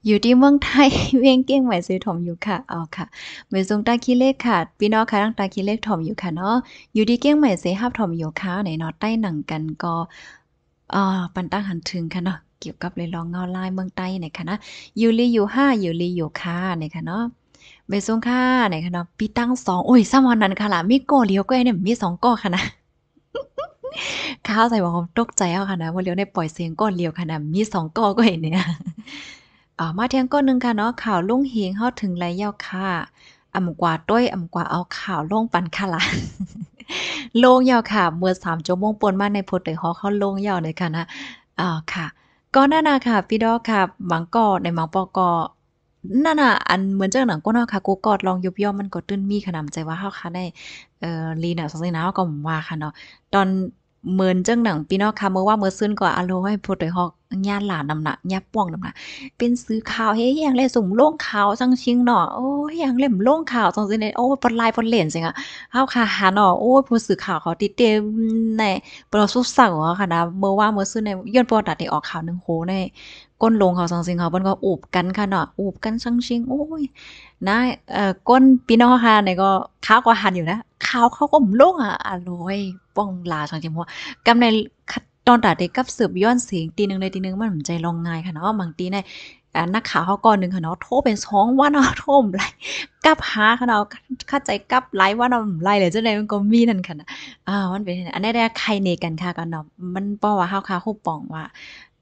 อยู่ที่เมืองไทยเวียงเก้งไหวซื้อถมอยู่ค่ะอ๋อค่ะเมซุงตาคิเลขค่ะ พี่น้องค่ะตั้งตาคิเลขถมอยู่ค่ะเนาะอยู่ที่เก้งไหว้อฮับถมอยู่ค่ะในเนาะใต้หนังกันก็อ่าปันตั้งหันถึงค่ะเนาะเกี่ยวกับเลยลองเงาลายเมืองใต้เนี่ยค่ะนะยูรลีอยู่ห้ายูรลีอยู่ค่ะเนี่ยค่ะเนาะเบซุงค่ะไหนคะเนาะปีตั้งสองโอ้ยซ้ำวันนั้นค่ะล่ะมีโกเลียวก็ไอเนี่ยมีสองก้อค่ะนะข้าวใส่หวกผมตกใจเอาค่ะนะว่าเลียวในปล่อยเสียงก้อนเลียวค่ะนะมีสองก้อก็เห็นเนี่ยอ่อมาเทียงก้อนหนึ่งค่ะเนาะข่าวลุ่งเฮงเข้าถึงไรเย้าค่ะอ่ำกว่าต้อยอ่ำกว่าเอาข่าวลงปันค่ะละลงยาวค่ะเมื่อสามโจมงปนมาในโพดเลยฮอเขาลงยาวเลยค่ะนะอ่อค่ะก็น่านาค่ะพี่ดอค่ะบางกอในมังปอกอนั่นน่ะอันเหมือนเจ้าหนังก็เนาะค่ะกูกอดลองยบย่อมมันก็ตื้นมีขนาดใจว่าเฮาค่ะได้เอ่อลีน่ะสงสัยนะเฮาก็ว่าค่ะเนาะตอนเหมือนเจ้าหนังพี่น้องค่ะเมื่อว่าเมื่อซื้นก็อโลให้พูดโดยฮอกย่าหลานนำหนักย่าป่วงนำหนักเป็นซื้อข่าวเฮ้ยอย่างเลยส่งโล่งข่าวจังชิงเนาะโอ้ยอย่างเล่มโล่งข่าวสังซิเนี่ยโอ้ปนลายปนเหลนสิงอ่ะเฮาค่ะหาเนาะโอ้ผู้สื่อข่าวเขาติดเต็มในปรสุสังค่ะนะเมื่อว่าเมื่อซื้นในย้อนปอดัดได้ออกข่าวนึงโหในก้นลงเขาสองสิงเขาเพิ่นก็อูบกันค่ะเนาะอูบกันชังชิงโอ้ยนะเอ่อก้นปีนอฮาเนี่ก็ข้าวก็หันอยู่นะข้าวเขาก็มลงอ่ะอร่อยป้องลาชังจิมหัวกำในตอนตาเด็กกับสืบย้อนเสียงตีหนึ่งเลยตีหนึ่งมันใจลองง่ายค่ะเนาะบางตีในนักข่าวเขาก่อนหนึ่งค่ะเนาะโทรเป็นสองว่าเนาะโทรมไรกับหาค่ะเนาะเข้าใจกับไลว่าเนาะไรเลยเจ้าไหนมันก็มีนั่นค่ะอ่ามันเป็นอันนี้ได้ใครเนกันค่ะกันเนาะมันป้อว่าข้าว่าคู่ป่องว่า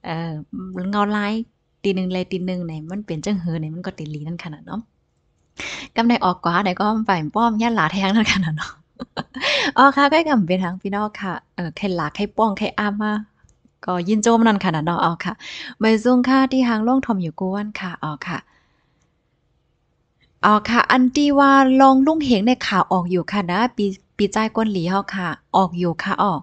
เอ่อเงาไล่ตีหนึ่งเลยตีหนึ่งไหนมันเปลี่ยนจังเหือไหนมันก็ตีลีนั่นขนาดเนาะกำในออกกว่าไหนก็ไปป้อมย่าหลาแทงนั่นขนาดเนาะอ๋อค่ะก็กำเป็นทางพี่น้องค่ะเออแค่หลาแค่ป้องแค่อามาก็ยินโจมนั่นขนาดเนาะอ๋อค่ะไปซุ่งค่ะที่หางล่องทอมอยู่กวนค่ะอ๋อค่ะอ๋อค่ะ อันที่ว่าลองลุ่งเหงในข่าวออกอยู่ค่ะนะ ปีปีใจก้นหลีเขาค่ะ ออกอยู่ค่ะออก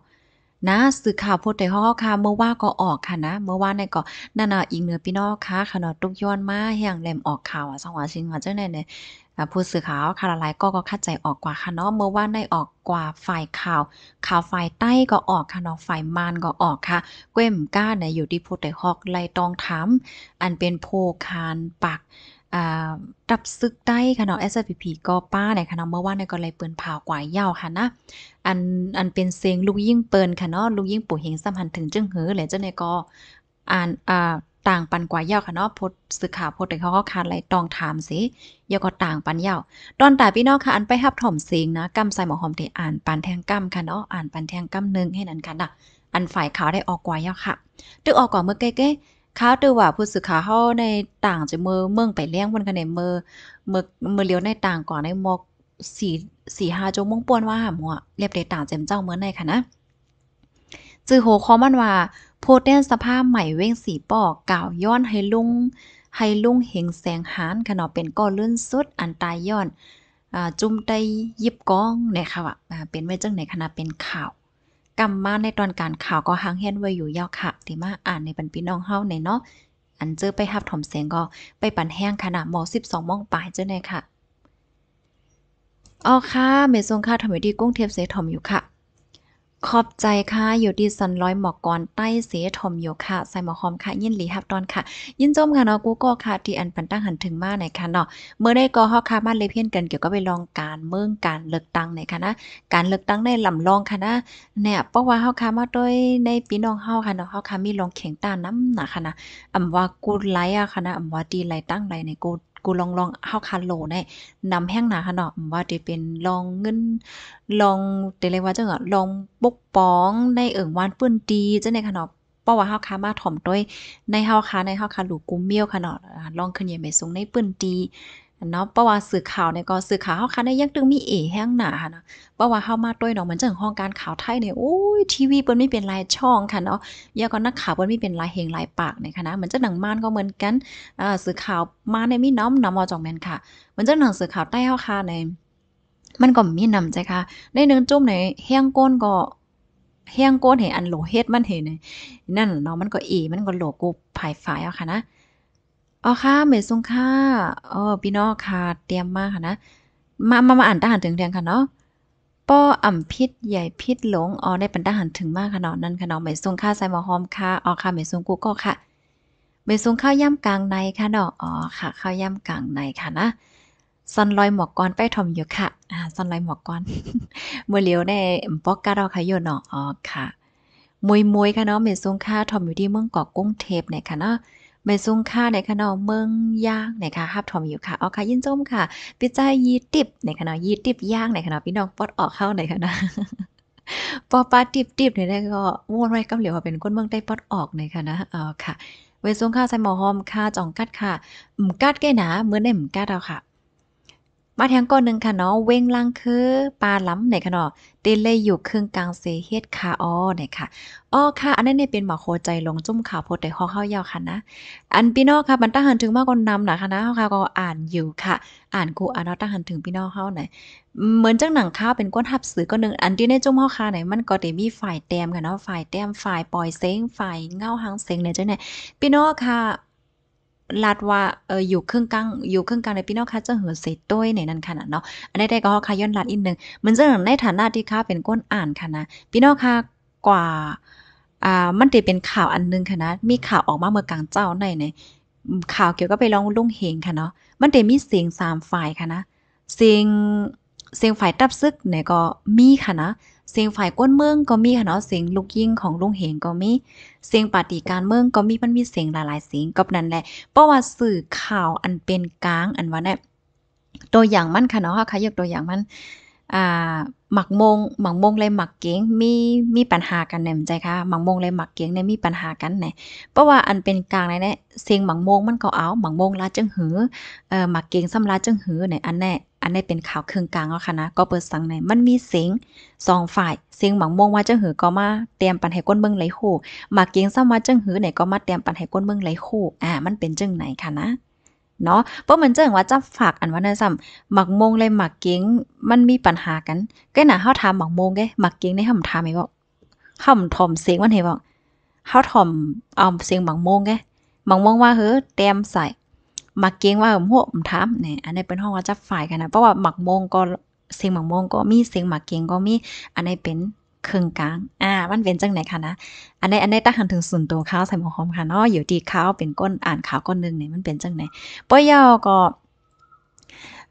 นะสื่อข่าวโพดแต่้อค่ะเมื่อว่าก็ออกค่ะนะเมื่อว่าในก็นั่นนอีกเหนือพี่น้องค่ะ ขนาดตุกย้อนมาแห่งแหลมออกข่าวอ่ะสังหชิงว่าเจ้าในเนี่ยผู้สื่อข่าวคาราไลก็ก็คาดใจออกกว่าค่ะเนาะเมื่อว่าในออกกว่าฝ่ายข่าว ข่าวฝ่ายใต้ก็ออกค่ะเนาะฝ่ายมาน ก็ออกค่ะเก้มก้าเนี่ยอยู่ที่โพดแต่้อกไลตองถามอันเป็นโพคานปักรับซึกได้ค่ะเนาะ SPP ก็ป้าเนี่ยค่ะเนาะเมื่อวานในก็เลยเปิ่นผ่ากว่ายยาวค่ะนะอันอันเป็นเสียงลูกยิ่งเปิ้นค่ะเนาะลูกยิ่งปู่เฮงสัมพันถึงจึงหือหละเจ้าในก็อ่านอ่าต่างปันกว่ายาวค่ะเนาะพดสึกข่าวพดแต่เขาก็คานไรตองถามสิยาก็ต่างปันยาวตอนตายพี่น้องค่ะอันไปหับถ่อมเสียงนะกำใส่หมอหอมเตอ่าน ปันแทงกำค่ะเนาะอ่านปันแทงกำนึงให้นั้นค่ะนะอันฝ่ายขาวได้ออกกว่ายาวค่ะตึกออกกว่าเมื่อเก้้ข้าวตือว่าผู้สื่อข่าวเฮาในต่างจะเมือเมืองไปเลี้ยงมันกันในเมือ เมือเมือเลียวในต่างก่อนในหมอกสี่สี่ห้าจงมงป่วนว่าหามหัวเรียบไดต่างเจมเจ้าเมื่อในค่ะนะ จือโหคอมันว่า โพเดนสภาพใหม่เว้งสีปอกกล่าวย้อนให้ลุงให้ลุงเฮงแสงหานขนอเป็นก้อนเลื่อนสุดอันตายย้อน จุ่มไตยิบกองนะคะว่าเป็นไว้จังไหนขณะเป็นข่าวกำมาในตอนการข่าวก็หังเหยนไว้อยู่ยาวค่ะที่มาอ่านในบรรพีน้องเฮาในเนาะอันเจอไปฮับถมเสียงก็ ไปปั่นแห้งขนาดหมอ 12มองปลายเจ้าในค่ะอ๋อค่ะเมซงค่ะทอมดีกุ้งเทียบเสถมอยู่ค่ะขอบใจค่ะ อยู่ดีสันร้อยหมอกกรใต้เสถมอยู่ค่ะใส่หมอคอมค่ะ ยินหลีฮับตอนค่ะ ยินจมค่ะเนาะกูก็ค่ะที่อันปันตั้งหันถึงมากนค่ะเนาะ เมื่อได้ก็ฮอกค่ะมาเลยเพี้ยนกัน เกี่ยวกับไปลองการเมืองการเลือกตั้งในค่ะนะ การเลือกตั้งในลำลองค่ะนะเนี่ยเพราะว่าเฮาค่ะมาด้วยในพี่น้องเฮาค่ะเนาะเฮาค่ะมีลองแข่งตาน้ำหนกค่ะนะอำว่ากูไลอ่ะค่ะนะอำว่าดีไลตั้งไลในกูกูลองลองเฮาคันโหลเนนำแห้งหนาค่ะเนาะว่าจะเป็นลองเงินลองเตเลยว่าจังอ่ะลองปกป้องในเอิงวานปื้นตีจังได๋ค่ะเนาะป้าว่าเฮาคามาถ่อมด้วยในเฮาคาในเฮาคาหลูกุมเมียวค่ะเนาะลองขึ้นเยเมสูงในปื้นตีเนาะเพราะว่าสื่อข่าวเนี่ยก็สื่อข่าวเฮาคันได้ยังตึงมีเอแห้งหนาค่ะเนาะเพราะว่าเฮามาต้วยเนาะมันจังห้องการข่าวไทยเนี่ยโอ้ยทีวีเปิ้นไม่เป็นรายช่องค่ะเนาะยาก็นักข่าวเปิ้นไม่เป็นรายเฮงรายปากเนี่ยค่ะนะมันจังหนังม่านก็เหมือนกัน อ่าสื่อข่าวมาในมีน้อมนำอจองแม่นค่ะ มันจังหนังสื่อข่าวใต้เฮาคันใน มันก็มีนำใจค่ะ ในนึงจุ่มในแห้งก้นก็แห้งก้นเห็นอันโลเฮ็ดมันเห็นนั่นเนาะมันก็เอมันก็โหลกูภายฝ่ายเอาค่ะนะอ๋อค่ะเมยซงค่ะอ๋อพี่น้องค่ะเตรียมมาค่ะนะมามามาอ่านทหารถึงเรียงค่ะเนาะป้ออ่ำพิษใหญ่พิษหลงอ๋อได้เป็นทหารถึงมากค่ะเนาะนั่นค่ะเนาะเมยซงค่ะใส่หมอหอมค่ะ อ๋อค่ะเมยซงกูก็ค่ะเมยซงข้าวย่ำกลางในค่ะเนาะอ๋อค่ะข้าวย่ำกลางในค่ะนะซันลอยหมอกกอนไปทอมอยู่ค่ะอ่าซันลอยหมอกกอนเมื่อเลียวในป้อกกาดอค่ะอยเนาะอ๋อค่ะมวยมวยค่ะเนาะเมยซงค่ะทอมอยู่ที่เมืองเกาะกุ้งเทปเนี่ยค่ะเนาะเปซุ้งค่าในขนมเมืองย่างในค่ะฮับทอมอยู่ค่ะอ๋อค่ะ ยินจมค่ะปิจ้ายีติบในขนมยีติบย่างในขนมพี่น้องปอดออกเข้าในขนมปอปาติบติบในีด้ก็ว้วนไว้ก็เหลียวเป็นก้นเมืองได้ปอดออกในค่ะนะอาอค่ะเวซุ้งค่าใส่หมอหอมค่าจองกัดค่ะอืมกัดแก่หนาเหมือนได้มกัดเราค่ะมาแทงก้อนหนึ่งค่ะเนาะเว้งลังคือปลาล้ำไหนค่ะเนาะตตเลยอยู่ครึ่งกลางเซเฮ็ดคาอ้อไหนค่ะอ้อค่ะ อันนั้นเนี่ยเป็นหมอโคใจลงจุ่มข่าวโพดแต่ข้อเข้ายาวค่ะนะ อันพี่น้องค่ะมันตังหันถึงมากกว่านำนะค่ะนะเฮาค่ะก็อ่านอยู่ค่ะ อ่านกูอ่านเอาตั้งหันถึงพี่น้องเฮาไหนเหมือนจังหนังข้าวเป็นก้นทับสือก็หนึ่งอันที่ในจุ่มข้าค่ะไหนมันก็เดมีฝ่ายแต้มค่ะเนาะฝ่ายแต้มฝ่ายปล่อยเซ้งฝ่ายเงาหางเซ้งเนี่ยจังไหนพี่น้องค่ะลาดว่าเอออยู่เครื่องกลาง อยู่เครื่องกลางในพี่น้องค่ะจะเหือเสต้ยในนั้นขนาดเนาะอันนี้ได้ก็ค่ะย้อนลาดอีกหนึ่งมันจะในฐานะที่ค่ะเป็นก้นอ่านค่ะนะพี่น้องค่ะกว่าอ่ามันจะเป็นข่าวอันนึงค่ะนะ มีข่าวออกมาเมื่อกลางเจ้าในใน ข่าวเกี่ยวกับไปลองลุ่งเฮงค่ะเนาะมันจะมีเสียงสามฝ่ายค่ะนะ เสียงเสียงฝ่ายตับซึกเนี่ยก็มีค่ะนะเสียงฝ่ายก้นเมืองก็มีค่ะเนาะเสียงลูกยิงของลุงเหงก็มีเสียงปฏิการเมืองก็มีมันมีเสียงหลายๆเสียงกับนั้นแหละเพราะว่าสื่อข่าวอันเป็นกลางอันว่าเนี่ยตัวอย่างมันค่ะเนาะค่ะยกตัวอย่างมันหมักมง หมักมงเลยหมักเก้งมี มีปัญหากันเนี่ยใจค่ะหมักมงเลยหมักเก้งเนี่ยมีปัญหากันเนี่ยเพราะว่าอันเป็นกลางในเนี่ยเสียงหมักมงมันก็เอา หมักมงลาจึงหือ เอ่อหมักเก้งซ้ำลาจึงหือเนี่ย อันแน่ อันนี้เป็นข่าวเครื่องกลางแล้วค่ะนะ ก็เปิดสังในมันมีเสียงสองฝ่ายเสียงหมังมงว่าจงหือก็มาเตรียมปันให้ก้นเมิองไหลโหหมักเกียงซ้ำว่าจังหือเนี่ยก็มาเตรียมปันให้ก้นเมิองไหลโหอ่า มันเป็นจังไหนค่ะนะเนาะเพราะมันเจ้งว่าจะฝากอันว่านั่นซ้ำหมักมงเลยหมักเก้งมันมีปัญหากันก็น่ะเฮาถามหมักมงแกหมักเก้งในเฮาถามให้บอกเฮาถอมเสียงมันให้บอกเฮาถอมเอาเสียงหมักมงแกหมักมงว่าเฮ้อแต้มใส่หมักเก้งว่าหัวผมถามนี่อันนี้เป็นห้องว่าจะฝ่ายกันนะเพราะว่าหมักมงก็เสียงหมักมงก็มีเสียงหมักเก้งก็มีอันนี้เป็นเครื่องกลาง อ่า มันเป็นจังไหนคะนะ อันนี้อันนี้ตั้งหันถึงส่วนตัวเขาใส่หมวกหอมค่ะเนาะอยู่ดีเขาเป็นก้นอ่านข่าวก้นหนึ่งเนี่ยมันเป็นจังไหนป้อยอก็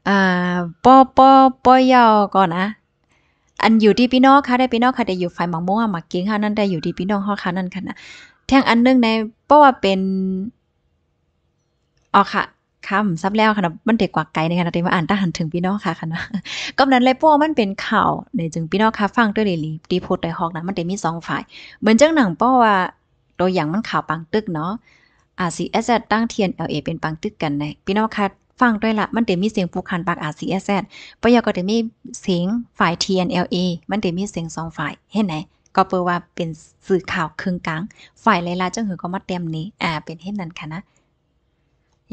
อ่าป้อป้อป้อยอก็นะ อันอยู่ที่พี่น้องค่ะ ได้พี่น้องค่ะได้อยู่ฝ่ายมังม่วงมากเก่งค่ะนั่นได้อยู่ที่พี่น้องค่ะนั่นค่ะนะแทงอันนึงในเพราะว่าเป็นอ๋อค่ะคำซับแล้วค่ะนะมันเด็กกว่าไกลในขณะที่ว่าอ่านตาหันถึงพี่น้องค่ะค่ะ ก็นั้นเลยพวกมันเป็นข่าว ในจึงพี่น้องค่ะฟังด้วยลีดีพูดไอฮอกนะมันจดมีสองฝ่าย เหมือนเจ้าหนังป้อว่าตัวอย่างมันข่าวปังตึกเนาะอาซีเอสตั้งเทียนเอลเอเป็นปังตึกกันในพี่น้องค่ะฟังด้วยละ มันเดมีเสียงผูกคันปากอาซีเอสปยก็เดมีเสียงฝ่ายเที t ลเอมันเดมีเสียงสองฝ่าย เห็นไหมก็เปิว่าเป็นสื่อข่าวครึ่งกลางฝ่ายเลายลเจ้าหือก็มาเต็มนี้ อ่า เป็นเห็นนั้นค่ะนะ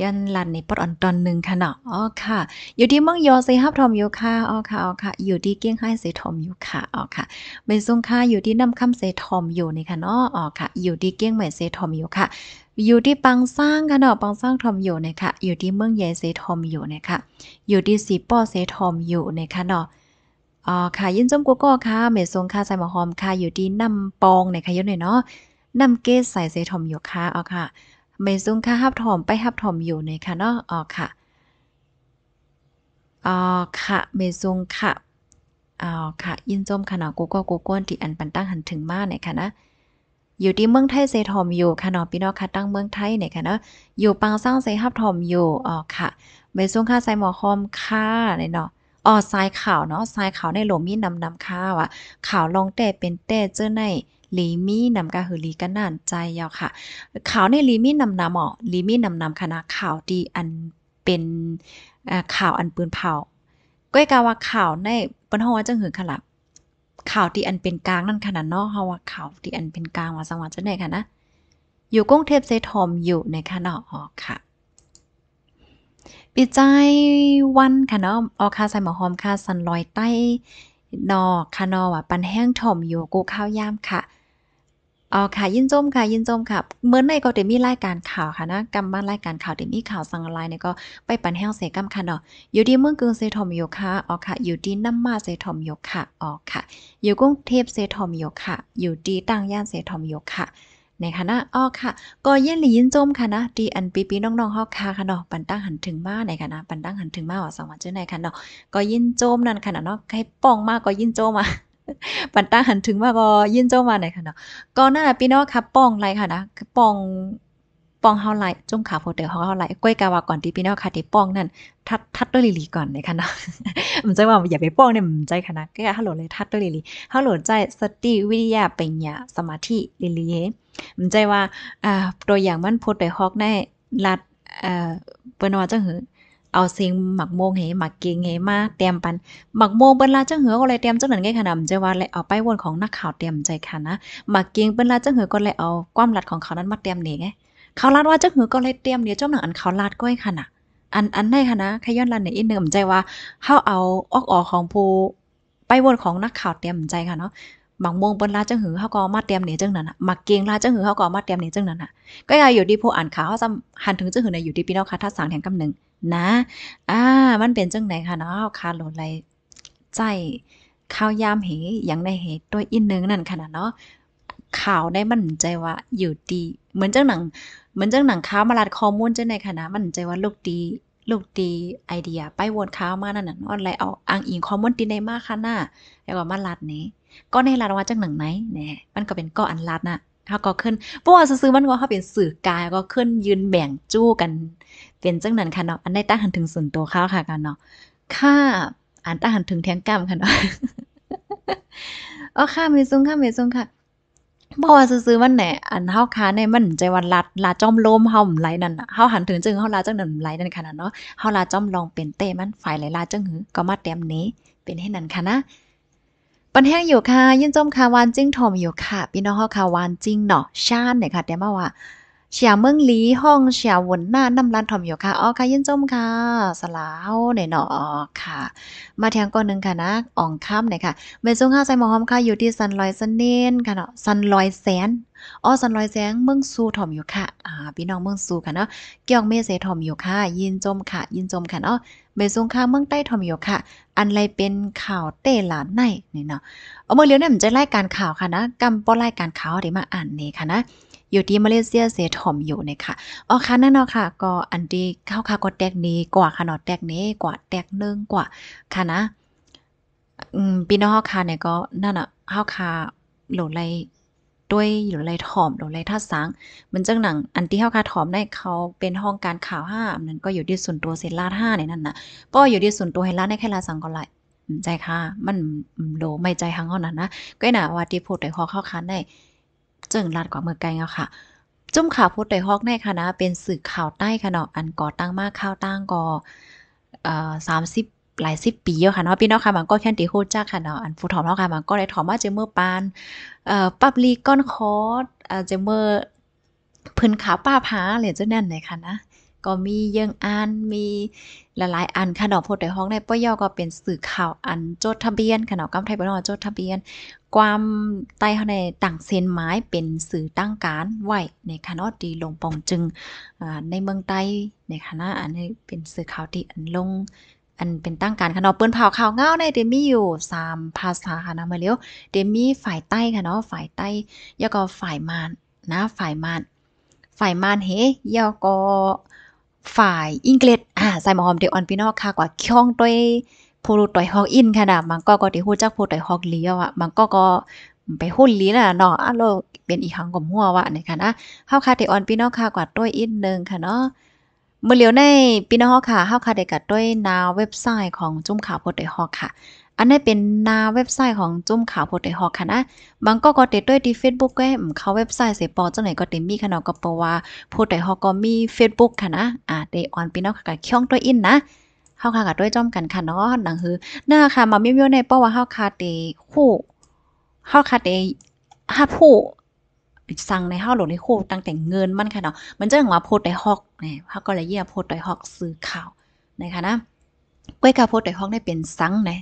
ยันลันในปอดอ่อนตอนหนึ่งค่ะเนาะ อ๋อค่ะ อยู่ที่มั่งยอสิห้าทอมอยู่ค่ะ อ๋อค่ะ อ๋อค่ะ อยู่ที่เกี้ยงไห้เสทอมอยู่ค่ะ อ๋อค่ะเบซุงค่ะอยู่ที่น้ำคำเสทอมอยู่นี่ค่ะเนาะ อ๋อค่ะ อยู่ที่เกี้ยงใหม่เสทอมอยู่ค่ะ อยู่ที่ปังสร้างค่ะเนาะ ปังสร้างทอมอยู่ในี่ค่ะ อยู่ที่เมืองใหญ่เสทอมอยู่ในี่ค่ะ อยู่ที่สีป้อเสทอมอยู่ในี่ค่ะเนาะ อ๋อค่ะ ยินจมกูก็ค่ะ เมซงค่ะใส่หมอหอมค่ะ อยู่ที่น้ำปองเนี่ยค่ะยุนหน่อยเนาะน้ำเกสใส่เซทอมอยู่ค่ะ อ๋อค่ะเมซุงค่ะฮับถมไปฮับถมอยู่ในค่ะเนาะอ๋อค่ะอ๋อค่ะเมซุงค่ะอ๋อค่ะยินจมค่ะเนาะกูก็กูก้นที่อันปันตั้งหันถึงมากในค่ะนะอยู่ที่เมืองไทยเซทอมอยู่ ค่ะเนาะพี่น้องค่ะตั้งเมืองไทยเนี่ยค่ะเนาะอยู่ปังสร้างเซฮับถมอยู่อ๋อค่ะเมซุงค่าใส่หมอคอมค่าเนี่ยเนาะอ๋อทรายขาวเนาะทรายขาวในหลมีนำนำข้าวอ่ะขาวลองแต่เป็นแต่เจ้าในลีมีนำกาหือลีกันนานใจยอค่ะข่าวในลีมีนำนำอ๋อลีมีนำนำคณะข่าวดีอันเป็นข่าวอันปืนเผาก้อยกาว่าข่าวในปนฮอจังหือขลับข่าวที่อันเป็นกลางนั่นขนาดนอกเฮาว่าข่าวที่อันเป็นกลางว่าสังวัดจังไหนค่ะนะอยู่กรุงเทพเซทอมอยู่ในคะเนาะอ๋อค่ะปีใจวันค่ะเนาะออคาใส่หมอหอมค่ะสันลอยใต้นอค่ะนอว่า ปันแห้งถมอยู่กูข้าวยามค่ะอ๋อค่ะยินจมค่ะ ยินจมค่ะ เมื่อในก็เดมีรายการข่าวค่ะนะกำมานรายการข่าวเดีมีข่าวสังไลเนี่ยก็ไปปันแห้งเสกำค่ะเนาะอยู่ที่เมืองกึงเซทอมโยค่ะอ๋อค่ะ อยู่ที่น้ำมาเซทอมโยค่ะอ๋อค่ะ อยู่กรุงเทพเซทอมโยค่ะ อยู่ที่ตั้งย่านเซทอมโยค่ะ ในคณะอ้อค่ะ ก็เย็นหลียินจมค่ะนะดีอันปีปีน้องๆงฮกคาค่ะเนาะปันตั้งหันถึงมาในคณะปันตั้งหันถึงมาว่าสองวันเจ้าในคณะเนาะก็ยินจมนั่นค่ะเนาะให้ป้องมากก็ยินจมอ่ะปันตาหันถึงมาก็ยินเจ้ามาไหนค่ะเนาะก็หน้าพี่น้องครับป้องไรค่ะนะป้องป้องเฮาไหลจงขาโพเตอร์เฮาไหลก้อยกาวาก่อนที่พี่น้องค่ะที่ป้องนั่นทัดทัดด้วยลีลีก่อนเลยค่ะเนาะมันใจว่าอย่าไปป้องเนี่ยมันใจค่ะนะก็ฮัลโหลเลยทัดด้วยลีลีฮัลโหลใจสติวิทยาปัญญาสมาธิลีลีเมันใจว่าอ่าตัวอย่างมันโพเดร์ฮอกในรัดเอ่อเปิ้นว่าจังหือเอาเสียงหมักโมงเหหมักเกงเหมาเตรียมปันหมักโมงเปิ้นลาจังเหือก็เลยเตรียมจังนั้นไงคะนำใจว่าเลยเอาไปวนของนักข่าวเตรียมใจค่ะนะหมักเกงเปิ้นลาจังเหือก็เลยเอาความลัดของเขานั้นมาเตรียมนี่ไงเขาลาดว่าจังเหือก็เลยเตรียมเนี่ยจ้อหนังอันเขาลาดก้อยค่ะนะอันอันได้ค่ะนะขย้อนลันในอีเนิ่มใจว่าเฮาเอาออกออกของผู้ไปวนของนักข่าวเตรียมใจค่ะเนาะบางมงเปิ้นลาจังหือเฮาก็มาเตรียมเนี่จังนั้นน่ะมักเก่งลาจังหือเฮาก็มาเตรียมเนี่จังนั้นน่ะ ก็ยาอยู่ดีผู้อ่านข่าวเฮาซำหันถึงจังหือในอยู่ดีพี่น้องค่ะท่าสางแห่งกำนึ่งนะ อ่า มันเป็นจังไหนค่ะเนาะคาโหลดไลยใจข้าวยามเหอย่างในเหตุด้วยอินนึงนั่นขนาดเนาะข่าวได้มันใจว่าอยู่ดี เหมือนเจ้าหนังเหมือนเจ้าหนังค้ามาลาดคอมูลเจ้าในคณะมันใจว่าลูกดี ลูกดีไอเดีย ไปวนค้ามานั่นน่ะออนไลน์เอาอ้างอิงคอมมอนตีในมากค่ะหน้าแล้วก็มาลาดนี้ก็ในรัฐว่าจังหนังไหนเนี่ย มันก็เป็นก้อันรัฐนะเขาก็ขึ้นเพราะว่าซื้อมันว่าเขาเป็นสื่อกายก็ขึ้นยืนแบ่งจู้กัน เป็นจังนั้นค่ะเนาะอันได้ตั้งหันถึงส่วนตัวเขาค่ะกันเนาะค่าอ่านตั้งหันถึงแทงกรรมค่ะเนาะอ๋อค่าเมซุงค่าเมซุงค่ะเพราะว่าซื้อมันแหนอันเ้าค้าในมันใจวันลัดลาจ้อมลมเฮาไหลนั่นเฮาหันถึงจึงเฮาลาจังนั้นไหลนั่นขนาดเนาะเฮาลาจ้อมลองเป็นเต้มันฝ่ายไหลลาจังหือก็มาเต็มนี้ เป็นให้นั่นค่ะนะปันแห้งอยู่ค่ะยินจมค่ะวานจิ้งถมอยู่ค่ะพี่น้องเฮาค่ะวานจิ้งเนาะชาญเนี่ยค่ะแต่มาว่าเฉียเมืองลีห้องเฉียวนหน้าน้ำรานถมอยู่ค่ะอ๋อค่ะยินจมค่ะสลาวเนี่ยเนาะค่ะ มาแทงก้อนหนึ่งค่ะนะอ่องค่ำเนี่ยค่ะเมซุงห้าใหมอหอมค่ะอยู่ที่ซันลอยสนเนนค่ะเนาะซันลอยแสนอ้อสันลอยแจ้งเมืองสู่ถ่อมอยู่ค่ะอ่าพี่น้องเมืองสู่ค่ะเนาะเกี่ยงเมเสถ่อมอยู่ค่ะยินจมค่ะ ยินจมค่ะเนาะเมซงค่าเมืองใต้ถ่อมอยู่ค่ะ อันไรเป็นข่าวเต้หลานใน นี่เนาะเอาเมื่อเลี้ยวเนี่ยผมจะไล่การข่าวค่ะนะกำาป้อไล่การข่าวเดี๋ยวมาอ่านนี่ค่ะนะอยู่ที่มาเลเซียเสถอมอยู่เนี่ยค่ะอ๋อค่ะนน่นเนค่ะก็อันที่เข้าค่ะก็แตกนี้กว่าค่ะเนาะแตกนี้กว่าแตกเนึงกว่าค่ะนะอืมพี่น้องขฮาค่ะเนี่ยก็นั่นอ่ะเ้าค่ะโหลดไลด้วยอยู่ไรถอมหรือไรท่าสัง มันจังหนัง อันที่เฮาคาถอมได้เขาเป็นห้องการข่าวห้ามันก็อยู่ที่ส่วนตัว เซลาห้าใน นั่นน่ะก็อยู่ที่ส่วนตัวให้ลาดไดแค่ลาสังก็ไหลใจค่ะมันโลไม่ใจหางเฮานั้นนะ ก็น่ะ ว่าที่พูดได้ขอเข้าคันได้ จึงลาดกว่าเมื่อไกลเงาค่ะ จุ่มข่าวพูดได้ฮอกในคณะเป็นสื่อข่าวใต้ค่ะเนาะอันก่อตั้งมากข่าวตั้งก่อเอ่อ30หลายสิบปีแล้วค่ะเนาะพี่น้องค่ะมันก็แค่ตีโคจ้าค่ะเนาะอันฟูถอมเนาะค่ะมันก็ได้ถอมว่าเจเมอร์ปานเอ่อปับลีก้อนคอร์สเจเมอร์พื้นขาวป้าผาเหรียญเจ้านั่นเลยค่ะนะ ก็มีเยังองอันมีหลายๆ อันค่ะดอกโพดแต่ห้องในป้อยอก็เป็นสื่อข่าวอันจดทะเบียนค่ะนากกำไทยบ้านเราจดทะเบียน ความใต้เฮาในต่างเซนไม้เป็นสื่อตั้งการไหวในคณะดีลงปองจึงในเมืองใต้ในคณะอันนี้เป็นสื่อข่าวที่อันลงอันเป็นตั้งการค่ะเนาะเปิ้นเผาข่าวเงาในเดมี่อยู่สามภาษาค่ะนะมาเร็วเดมี่ฝ่ายใต้ค่ะเนาะฝ่ายใต้ยาก็ฝ่ายมานนะฝ่ายมานฝ่ายมานเฮยาก็ฝ่ายอังกฤษอ่าใส่หมอหอมเดอออนพี่นองค่ะกว่าค่องตวยผู้ต่อยฮอกอินค่ะนะมันก็ก็ที่ฮู้จักผู้ต่อยฮอกเลียวอ่ะมันก็ก็ไปหุ้นลีน่ะเนาะอะาลเป็นอีกครั้งก็มั่วว่ะนี่ค่ะนะเฮาค่ะเด็ออนพี่นองค่ะกว่าตวยอินนึงค่ะเนาะเมื่อเลียวในปีนฮอค่ะเฮาค่ะได้กัดด้วยนาเว็บไซต์ของ จุ้มข่าวโพดไดฮอกค่ะอันนี้เป็นนาเว็บไซต์ของจุ้มข่าวโพดไดฮอกค่ะนะบางก็ก็เตด้วยที่เฟซบุ๊กแใหเข้าเว็บไซต์เสปอจังไหนก็ติมมีข่นาดก็เปราะว่าโพดไดฮอกก็มีเฟซบุ๊กค่ะนะอ่าเดออนปีนฮอค่ะเคียงตัวอิน นะเฮาค่ะกัดด้วยจ้อมกันค่ะเนาะหนังคือ หน้าค่ะมาเมี้ยวๆในเปาว่าเฮาค่ะเตคู่เฮาค่ะเตฮับผู้สั่งในห้าโหลดในโคตั้งแต่เงินมันค่ะเนาะมันจะอย่างว่าโพดไดฮอกนี่เขาก็เลยเยียโพดไดฮอกซื้อข่าวนะคะนะก้วยกาโพดไดฮอกได้เป็นสั่งนะ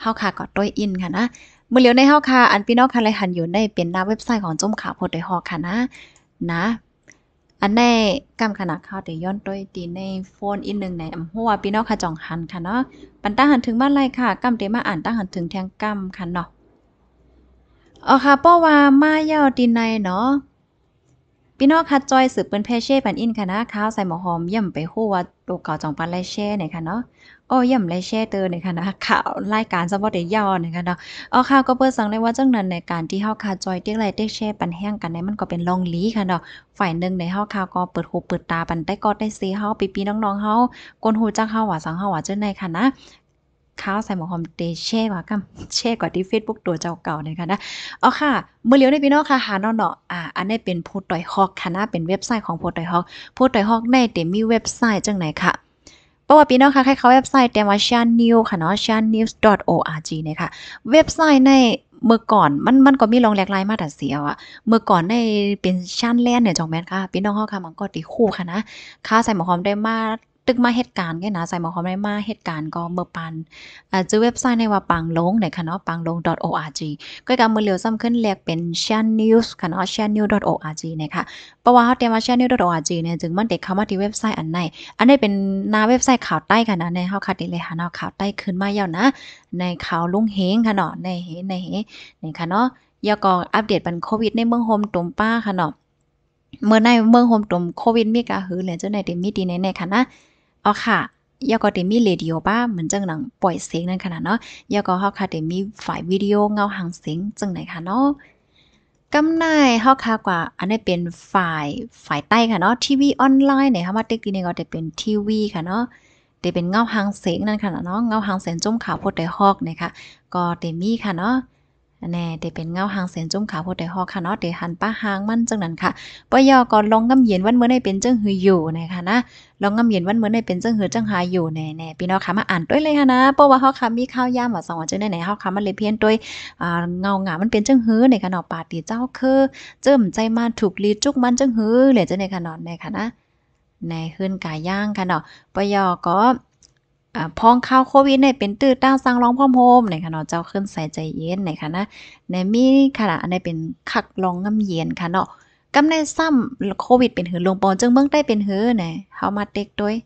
เฮาค่ะก็ต้วยอินค่ะนะเมื่อเลียวในเฮาค่ะอันพี่น้องค่ะไรหันอยู่ได้เป็นหน้าเว็บไซต์ของจมข่าวโพดไดฮอกค่ะนะนะ อันในกำขนาดข้าวแต่ย้อนต้วยตีในโฟนอีกหนึ่งในอำหัวพี่น้องค่ะจ่องหันค่ะเนาะปันต้าหันถึงบ้านไรค่ะกำเตมาอ่านต้าหันถึงแทงกำค่ะเนาะอ๋อค่ะปาอว่ามาเย่าดินในเนาะ พี่น้องคัดจอย สืบเป็นเพเช่ปันอินค่ะนะข้าวใส่หมอหอมย่ำไปหัวตัวเก่าจองปันไรเช่เนี่ยค่ะเนาะอ้อย่ำไรเช่เตอร์เนี่ยค่ะนะข่าวรายการสปอร์ตเด์ยอเนี่ยค่ะเนาะอ๋อข้าวก็เปิดสั่งเลยว่าจังนั้นในการที่ข้าวคัดจอยเตี้ยไรเตี้ยเช่ปันแห้ง กันในมันก็เป็นลองลีค่ะเนาะ ฝ่ายหนึ่งในข้าวข้าวก็เปิดหูเปิดตาปันได้กอดได้ซีข้าวปีปีน้องๆเ้ากคนหูจัาข้าวหวาสังข้าวหวาเจ้าไหนค่ะนะข้าวใส่หมอหอมเตเช่กว่ากันเช่กว่าที่เฟซบุ๊กตัวเจ้าเก่าเนี่ยค่ะนะเอาค่ะเมื่อเลี้ยวในพี่น้องค่ะ หาเนาะเนาะ อ่า อันนี้เป็นโพต่อยฮอกค่ะนะเป็นเว็บไซต์ของโพต่อยฮอกโพต่อยฮอกในเต็มมีเว็บไซต์จังไหน ค่ะเพราะว่าพี่น้องค่ะใค้เขาเว็บไซต์เตมว่าชานนิวค่ะเนาะชานนิวส์ .org เนี่ยค่ะ เว็บไซต์ในเมื่อก่อนมันมันก็มีลองแหลกลายมาแต่เสียวอะเมื่อก่อนในเป็นชั้นแล่นเนี่ยจองแมนค่ะพี่น้องเฮาค่ะมันก็ตีคู่ค่ะนะค่าใส่หมอหอมได้มาตึกมาเหตุการณ์ไงนะ ใส่หมอความได้มาเหตุการณ์ก็เมื่อปันอ่าจะเว็บไซต์ในว่าปังลงไหนคณะเนาะ ปังลง .org ก็การมือเรยวซ้ำขึ้นเรียกเป็น s h a n n e w s คณะเนาะ s h a n n e w s .org นะคะเพราะว่าเขาเตรียมมา s h a n n e w s .org เนี่ยจึงมันเด็กเข้ามาที่เว็บไซต์อันไหนอันนี้เป็นหน้าเว็บไซต์ข่าวใต้ค่ะนะ ในเขาคัดเลยค่ะเนาะข่าวใต้ขึ้นมาเยาวนะ ในข่าวลุงเฮงค่ะเนาะ ในเฮในเฮนี่ค่ะเนาะยาก็อัปเดตปันโควิดในเมืองโฮมตุมป้าค่ะเนาะ เมื่อในเมืองโฮมตุมโควิดมีกาหือเลยเจ้าในเต็มมีดีในในค่ะนะอาค่ะยาก็เดมีเรดิโอบ้าเหมือนจังหนังปล่อยเสียงนั่นขนาดเนาะยาก็เฮาค่ะเดมีฝ่ายวิดีโอเงาหางเสียงจังไหนค่ะเนาะกำนายเฮาค่ะกว่า อันนี้เป็นฝ่ายฝ่ายใต้ค่ะเนาะทีวีออนไลน์เนี่ยเ่ามาเต็กดีเนี่ยก็จะเป็นทีวีค่ะเนาะจะเป็นเงาหางเสียงนั่นขนาดเนาะเงาหางเสียงจมขาวโพดได้ฮอกเนี่ยค่ะ ก็เดมีค่ะเนาะแน่แด่เป็นเงาหางเสียนจุ้มขาพดได้ฮอกค่ะเนาะแด่หันป้าหางมันจังนั้นค่ะปยอก่อนลองกำเย็นวันเมื่อได้เป็นจังหืออยู่นะคะนะลองกำเย็นวันเมื่อได้เป็นจังหือจังหายอยู่แน่แน่พี่น้องค่ะมาอ่านด้วยเลยค่ะนะเพราะว่าเฮาค่ะมีข้าวยามว่าสองจังได๋ไหนเฮาค่ะมันเลยเพี้ยนด้วยอ่าเงาหงามันเป็นจังหือในค่ะเนาะปาตีเจ้าคือ เจิมใจมาถูกลีจุกมันจังหือเลยจังไขค่ะเนาะในค่ะนะ ในขึ้นกาย่างค่ะเนาะปยอก็พองข้าวโควิดในเป็นตื้อต้าสร้างร้องพ่อมโฮมในค่ะเนาะเจ้าขึ้นใส่ใจเย็นในค่ะนะในมีขณะในเป็นคักลองงำเย็นค่ะเนาะกำในซ้ำโควิดเป็นหือลงปอนจึงเมืองใต้เป็นหือไหนเฮามาเต็กด้วย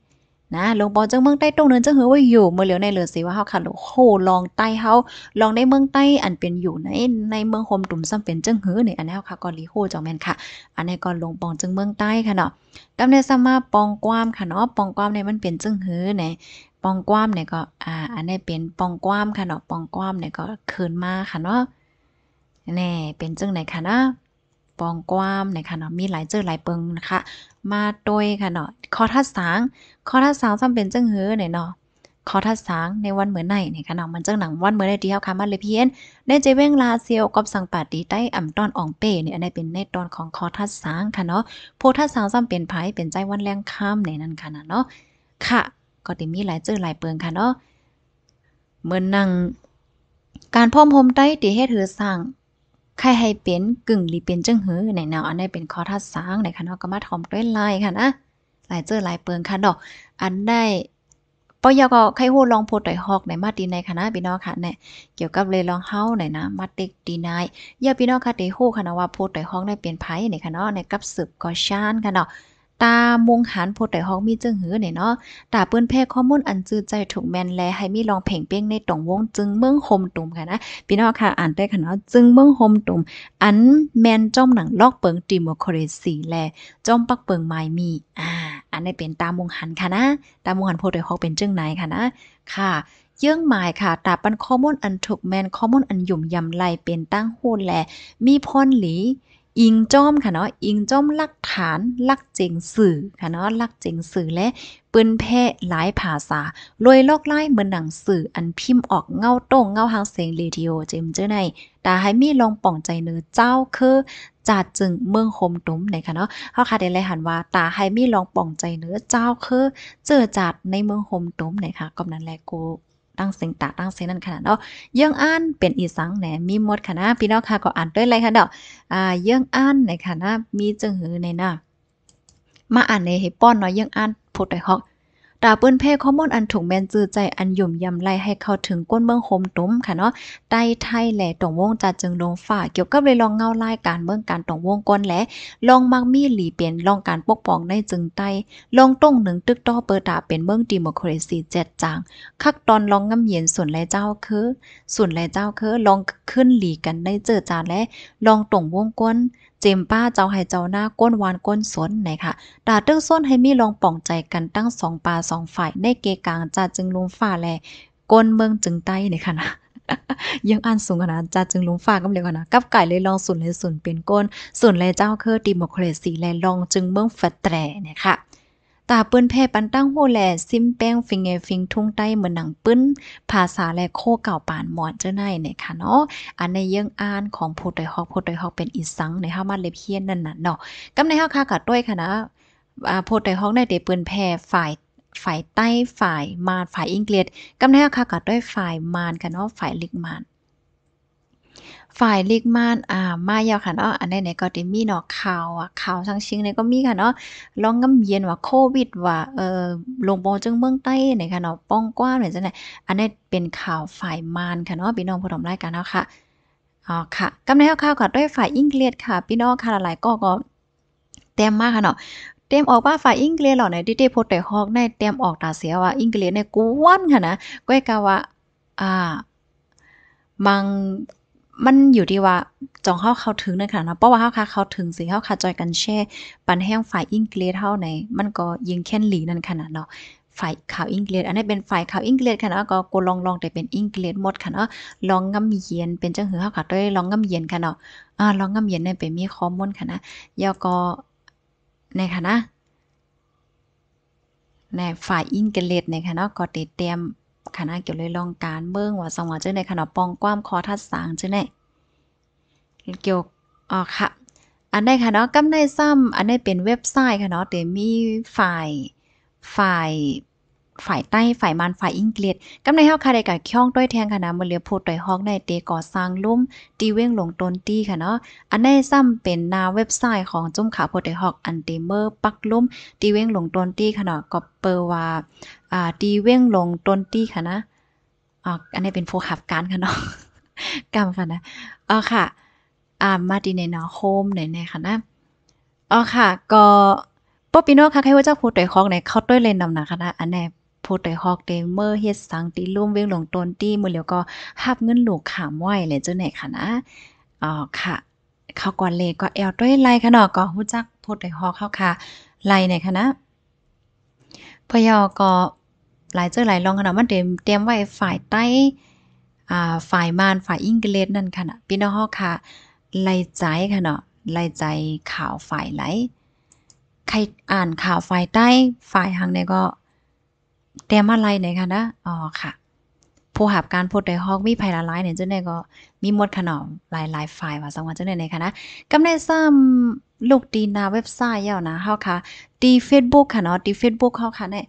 นะลงปอนจังเมืองใต้ตรงเนินจังหือว่าอยู่เมื่อเหลียวในเหลือสิว่าเฮาคันโหลองใต้เฮาลองในเมืองใต้อันเป็นอยู่ ในในเมืองโฮมตุ่มซ้ำเป็นจังหือในอันนี้เฮาค่ะก็อลีโฮจองแม่นค่ะ อันนี้ก่อนลงปองจังเมืองใต้ค่ะเนาะกำในามาปองความค่ะเนาะปองความในมันเป็นจังหือในปองกว้ามเนี่ยก็อ่าอันนี้เป็นปองกว้ามค่ะเนาะปองกว้ามเนี่ยก็คืนมาค่ะเนาะแน่เป็นจึงไหนค่ะเนาะปองกว้ามเนี่ยค่ะเนาะ มีหลายเจอหลายเปิงนะคะ มาโดยค่ะเนาะ คอทัดสาง คอทัดสางจำเป็นจึงเฮ้อี่ยเนาะ คอทัดสางในวันเหมือนไหนเนี่ยค่ะเนาะ มันจังหนังวันเหมือนไดที่เฮาคะมาเลยเพี้ยนได้ใจเว้งลาเซียวกับสังปาดีใต้อ่ำตอนอ่องเป้เนี่ยอันนี้เป็นในตอนของคอทัดสางค่ะเนาะโพทัดสางจำเป็นไผเป็นใจวันแรงค่ามเนนั่นค่ะเนาะ ค่ะก็ได้มีหลาย เจอหลายเปิง ค่ะเนาะเหมือนนั่ง การพ่อมโฮมใต้ตีเฮ็ดหือสร้างใครให้เป็น กึ่งืีเป็นจังหือในแนวอันได้เป็นคอทัดสร้างในคณะเนาะก็มาทอมด้วยลายค่ะนะหลาย เจอหลายเปิง ค่ะดอก อันได้ปอยก็ใครโหลองโพดไอยฮอกในมาตีในคณะพี่น้องค่ะเนี่ยเกี่ยวกับเลยลองเฮาหน่อยนะ มาติกดีนายอย่าพี่น้องค่ะเตโหคณะะว่าโพดไอยฮอกได้เป็นไผในคณะในกับสืบกอชานค่ะเนาะตามงหานโพดแต่ห้องมีจึงหือเนี่ยเนาะตาเปิ้นแพ่ข้อมูลอันจืดใจถูกแมนแล ให้มีลองเพ่งเป้งในตองวงจึงเมืองโฮมตุ่มค่ะนะ พี่น้องค่ะ อ่านได้ค่ะเนาะ จึงเมืองโฮมตุ่ม อันแมนจ้อมหนังลอกเปิงดิโมครซีแลจ้อมปักเปิงไม้มี อ่า อันนี้เป็นตามงหันค่ะนะ ตามงหันโพดแต่ห้องเป็นจึงไหนค่ะนะ ค่ะ เยื่องหมายค่ะ ตาปันข้อมูลอันถูกแมนข้อมูลอันหยุ่มยำไหลเป็นตั้งหูแล มีพรหลีอิงจ้อมค่ะเนาะ อิงจ้อมลักฐานลักเจงสื่อค่ะเนาะ ลักเจงสื่อและปืนแพ่หลายภาษาลวยลอกไล่เหมือนหนังสื่ออันพิมพ์ออกเงาโต้งเงาหางเสียงเรดิโอเจมเจอใน ตาให้มีลองป่องใจเนื้อเจ้าคือจาดจึงเมืองโฮมตุ้มในค่ะเนาะเฮาค่ะได้เลยหันว่าตาให้มีลองป่องใจเนื้อเจ้าคือ เจอจัดในเมืองโฮมตุ้มในค่ะก็นั้นแหละกูตั้งเสียงตาตั้งเสียงนั่นขนาดเนาะเยื่องอันเป็นอีสังแหน มีมดค่ะนะพี่น้องค่ะก็อ่านด้วยเลยค่ะเนาะอ่าเยื่องอันในค่ะนะมีจึงหือในนะมาอ่านในเห้ป้อนเนาะเยื่องอันพูดได้ฮอกตาเปิ้นเพ่ข้อมูลอันถุงแมนจือใจอันยุ่มยำไล่ให้เข้าถึงก้นเมืองโฮมตุ้มค่ะเนาะใต้ไทยแหล่ต่งวงจัดจึงลงฝ่าเกี่ยวกับเลยลองเงาไล่การเมืองการต่งวงก้นและลองมักมีหลีเปลี่ยนลองการปกป้องในจึงใต้ลองต้งหนึ่งตึกต่อเปิดตาเป็นเมืองดิโมคราซีเจ็ดจางคักตอนลองงำเย็นส่วนแรเจ้าคือ ส่วนแรเจ้าคือลองขึ้นหลีกันในเจอจานและลองต่งวงก้นเจมป้าเจ้าให้เจ้าหน้าก้นวานก้นสนไหนะคะดาตึกส้นให้มีลองป่องใจกันตั้งสองป่าสองฝ่ายในเกกลางจ่าจึงลุมฝ่าแล ก้นเมืองจึงใต้ไหนคะนะยังอ่านสูงขนาดจ่าจึงลุมฝ่าก็าเลยกันนะ กับไก่เลยลองสุนเลยสุนเป็นก้นสุนเลยเจ้าเคอร์ดิโมคราซีเลยลองจึงเมืองฝัดแตรนคะตาเปิ้นแพ่ปันตั้งโหแหลซิมแป้งฟิงเอฟิงทุ่งใต้เหมือนหนังปื้นภาษาและโคเก่าป่านหมอนเจ้าในเนี่ยค่ะเนาะอันในเยื่องอ่านของผู้ดอยฮอกผู้ดอยฮอกเป็นอีสังในห้ามาเล็บเฮียนนั่นน่ะเนาะกำในห้าคากัด้วยค่ะนะอ่าผู้ดอยฮอกได้เดปืนแพ่ฝ่ายฝ่ายใต้ฝ่ายมารฝ่ายอังกฤษกำในห้าคากดด้วยฝ่ายมารค่ะเนาะฝ่ายลิกมารฝ่ายลิกมาน อ่า มายาวค่ะเนาะอันไหนๆก็จะมีเนาะข่าวอ่ะข่าวทางชิงในก็มีค่ะเนาะลองกำเย็นว่าโควิดว่าเอ่อลงบ่จังเมืองใต้นี่ค่ะเนาะป้องกว้างหมือนจังได๋อันนี้เป็นข่าวฝ่ายมานค่ะเนาะพี่น้องผู้ชมรายการเนาะค่ะอ๋อค่ะ กำในข่าวค่ะ ด้วยฝ่ายอังกฤษค่ะพี่น้องค่ะหลายๆก็ก็ เต็มมากค่ะเนาะเต็มออกว่าฝ่ายอังกฤษเหรอในีดิเตโพแต่ฮอก ในเต็มออกตาเสียว่าอังกฤษในกวนค่ะนะก้อกาว่า อ่ามังมันอยู่ที่ว่าจองเข้าเขาถึงในขณะนั้นเพราะว่าเข้าคาเขาถึงสิเข้าคาจอยกันแช่ปันแห้งฝ่ายอิงเกลเท่าไหนมันก็ยิงแค่นหลีนั่นขนาดเนาะฝ่ายข่าวอังกฤษอันนี้เป็นฝ่ายข่าวอังกฤษค่ะเนาะก็กลองลองแต่เป็นอังกฤษหมดค่ะเนาะลองงำเย็นเป็นจังหือเฮาค่ะด้วยลองงำเย็นค่ะเนาะอ่า ลองงำเย็นเนี่ยเป็นมีข้อมูลค่ะนะยอก็ในค่ะนะในฝ่ายอังกฤษในค่ะเนาะก็ดเตรียมขณะเกี่ยวเลยลองการเบิ้งว่าสองว่าเจื้อในขณะปองความคอทัดสางเจื้อในเกี่ยวอ๋อค่ะ อันในคณะนากำในซ้ำ อันในเป็นเว็บไซต์ค่ะเนาะแต่มีฝ่ายฝ่ายฝ่ายใต้ ฝ่ายมันฝ่ายอังกฤษกำในเฮาค่ะได้กะช้องด้วยแทงคณะมื้อเลือผูดด้วยฮอกในเตก่อสร้างลุ่มตีเว้งลงต้นตี้ค่ะเนาะอันในซ้ำเป็นหน้าเว็บไซต์ของจุ้มขาโพดยฮอกอันเตเมอร์ ปักลุ่ม ตีเว้งลงต้นตี้ค่ะเนาะก็เปว่าอ่าตีเว้งลงต้นตี้ค่ะนะอ๋ออันนี้เป็นโฟกับการค่ะเนาะกรรมค่ะนะอ๋อค่ะอ่ามาดีในเนาะโฮมไหนค่ะนะอ๋อค่ะ ก็ป๊อปปิโน่ค่ะใครว่าเจ้าพูดด้วยฮองในเข้าด้วยเลนนำหนาคณะอันแนพดไดฮอกเดเมอร์เฮ็ดสังตีลุ่มเวยงหลงต้น ตี้มือเหลียวก็หับเงินหลูกขามไหวเลย เจ้าไหนคะนะอ๋อค่ะ เขาก่อนเลยก็ แอลด้วย ไล่ค่ะเนาะก็ฮู้จักพดไดฮอกเข้าค่ะไล่นค่ะนะ พยอก็หลายเจ้าหลายรองขนาดมันเตรียมเตรียมไว้ฝ่ายใต้ อ่าฝ่ายมานฝ่ายอังกฤษนั่นค่ะพี่น้องฮอกค่ะ ไล่ใจค่ะเนาะไล่ใจข่าวฝ่ายไหลใครอ่านข่าวฝ่ายใต้ฝ่ายทางไ่ยก็เตรียมอะไรไหนคะนะอ๋อค่ะ ผู้หับการพูดในห้องมีภัยละลายเนี่ยเจ้าเนียก็มีมดขนมหลายลายฝ่ายว่าสังวันเจ้าเนี่ยนคะนะกำในซ้ำลูกดีนาเว็บไซต์เยานะเฮาค่ะ ดีเฟซบุ๊กค่ะเนาะดีเฟซบุ๊กเฮาค่ะเนี่ย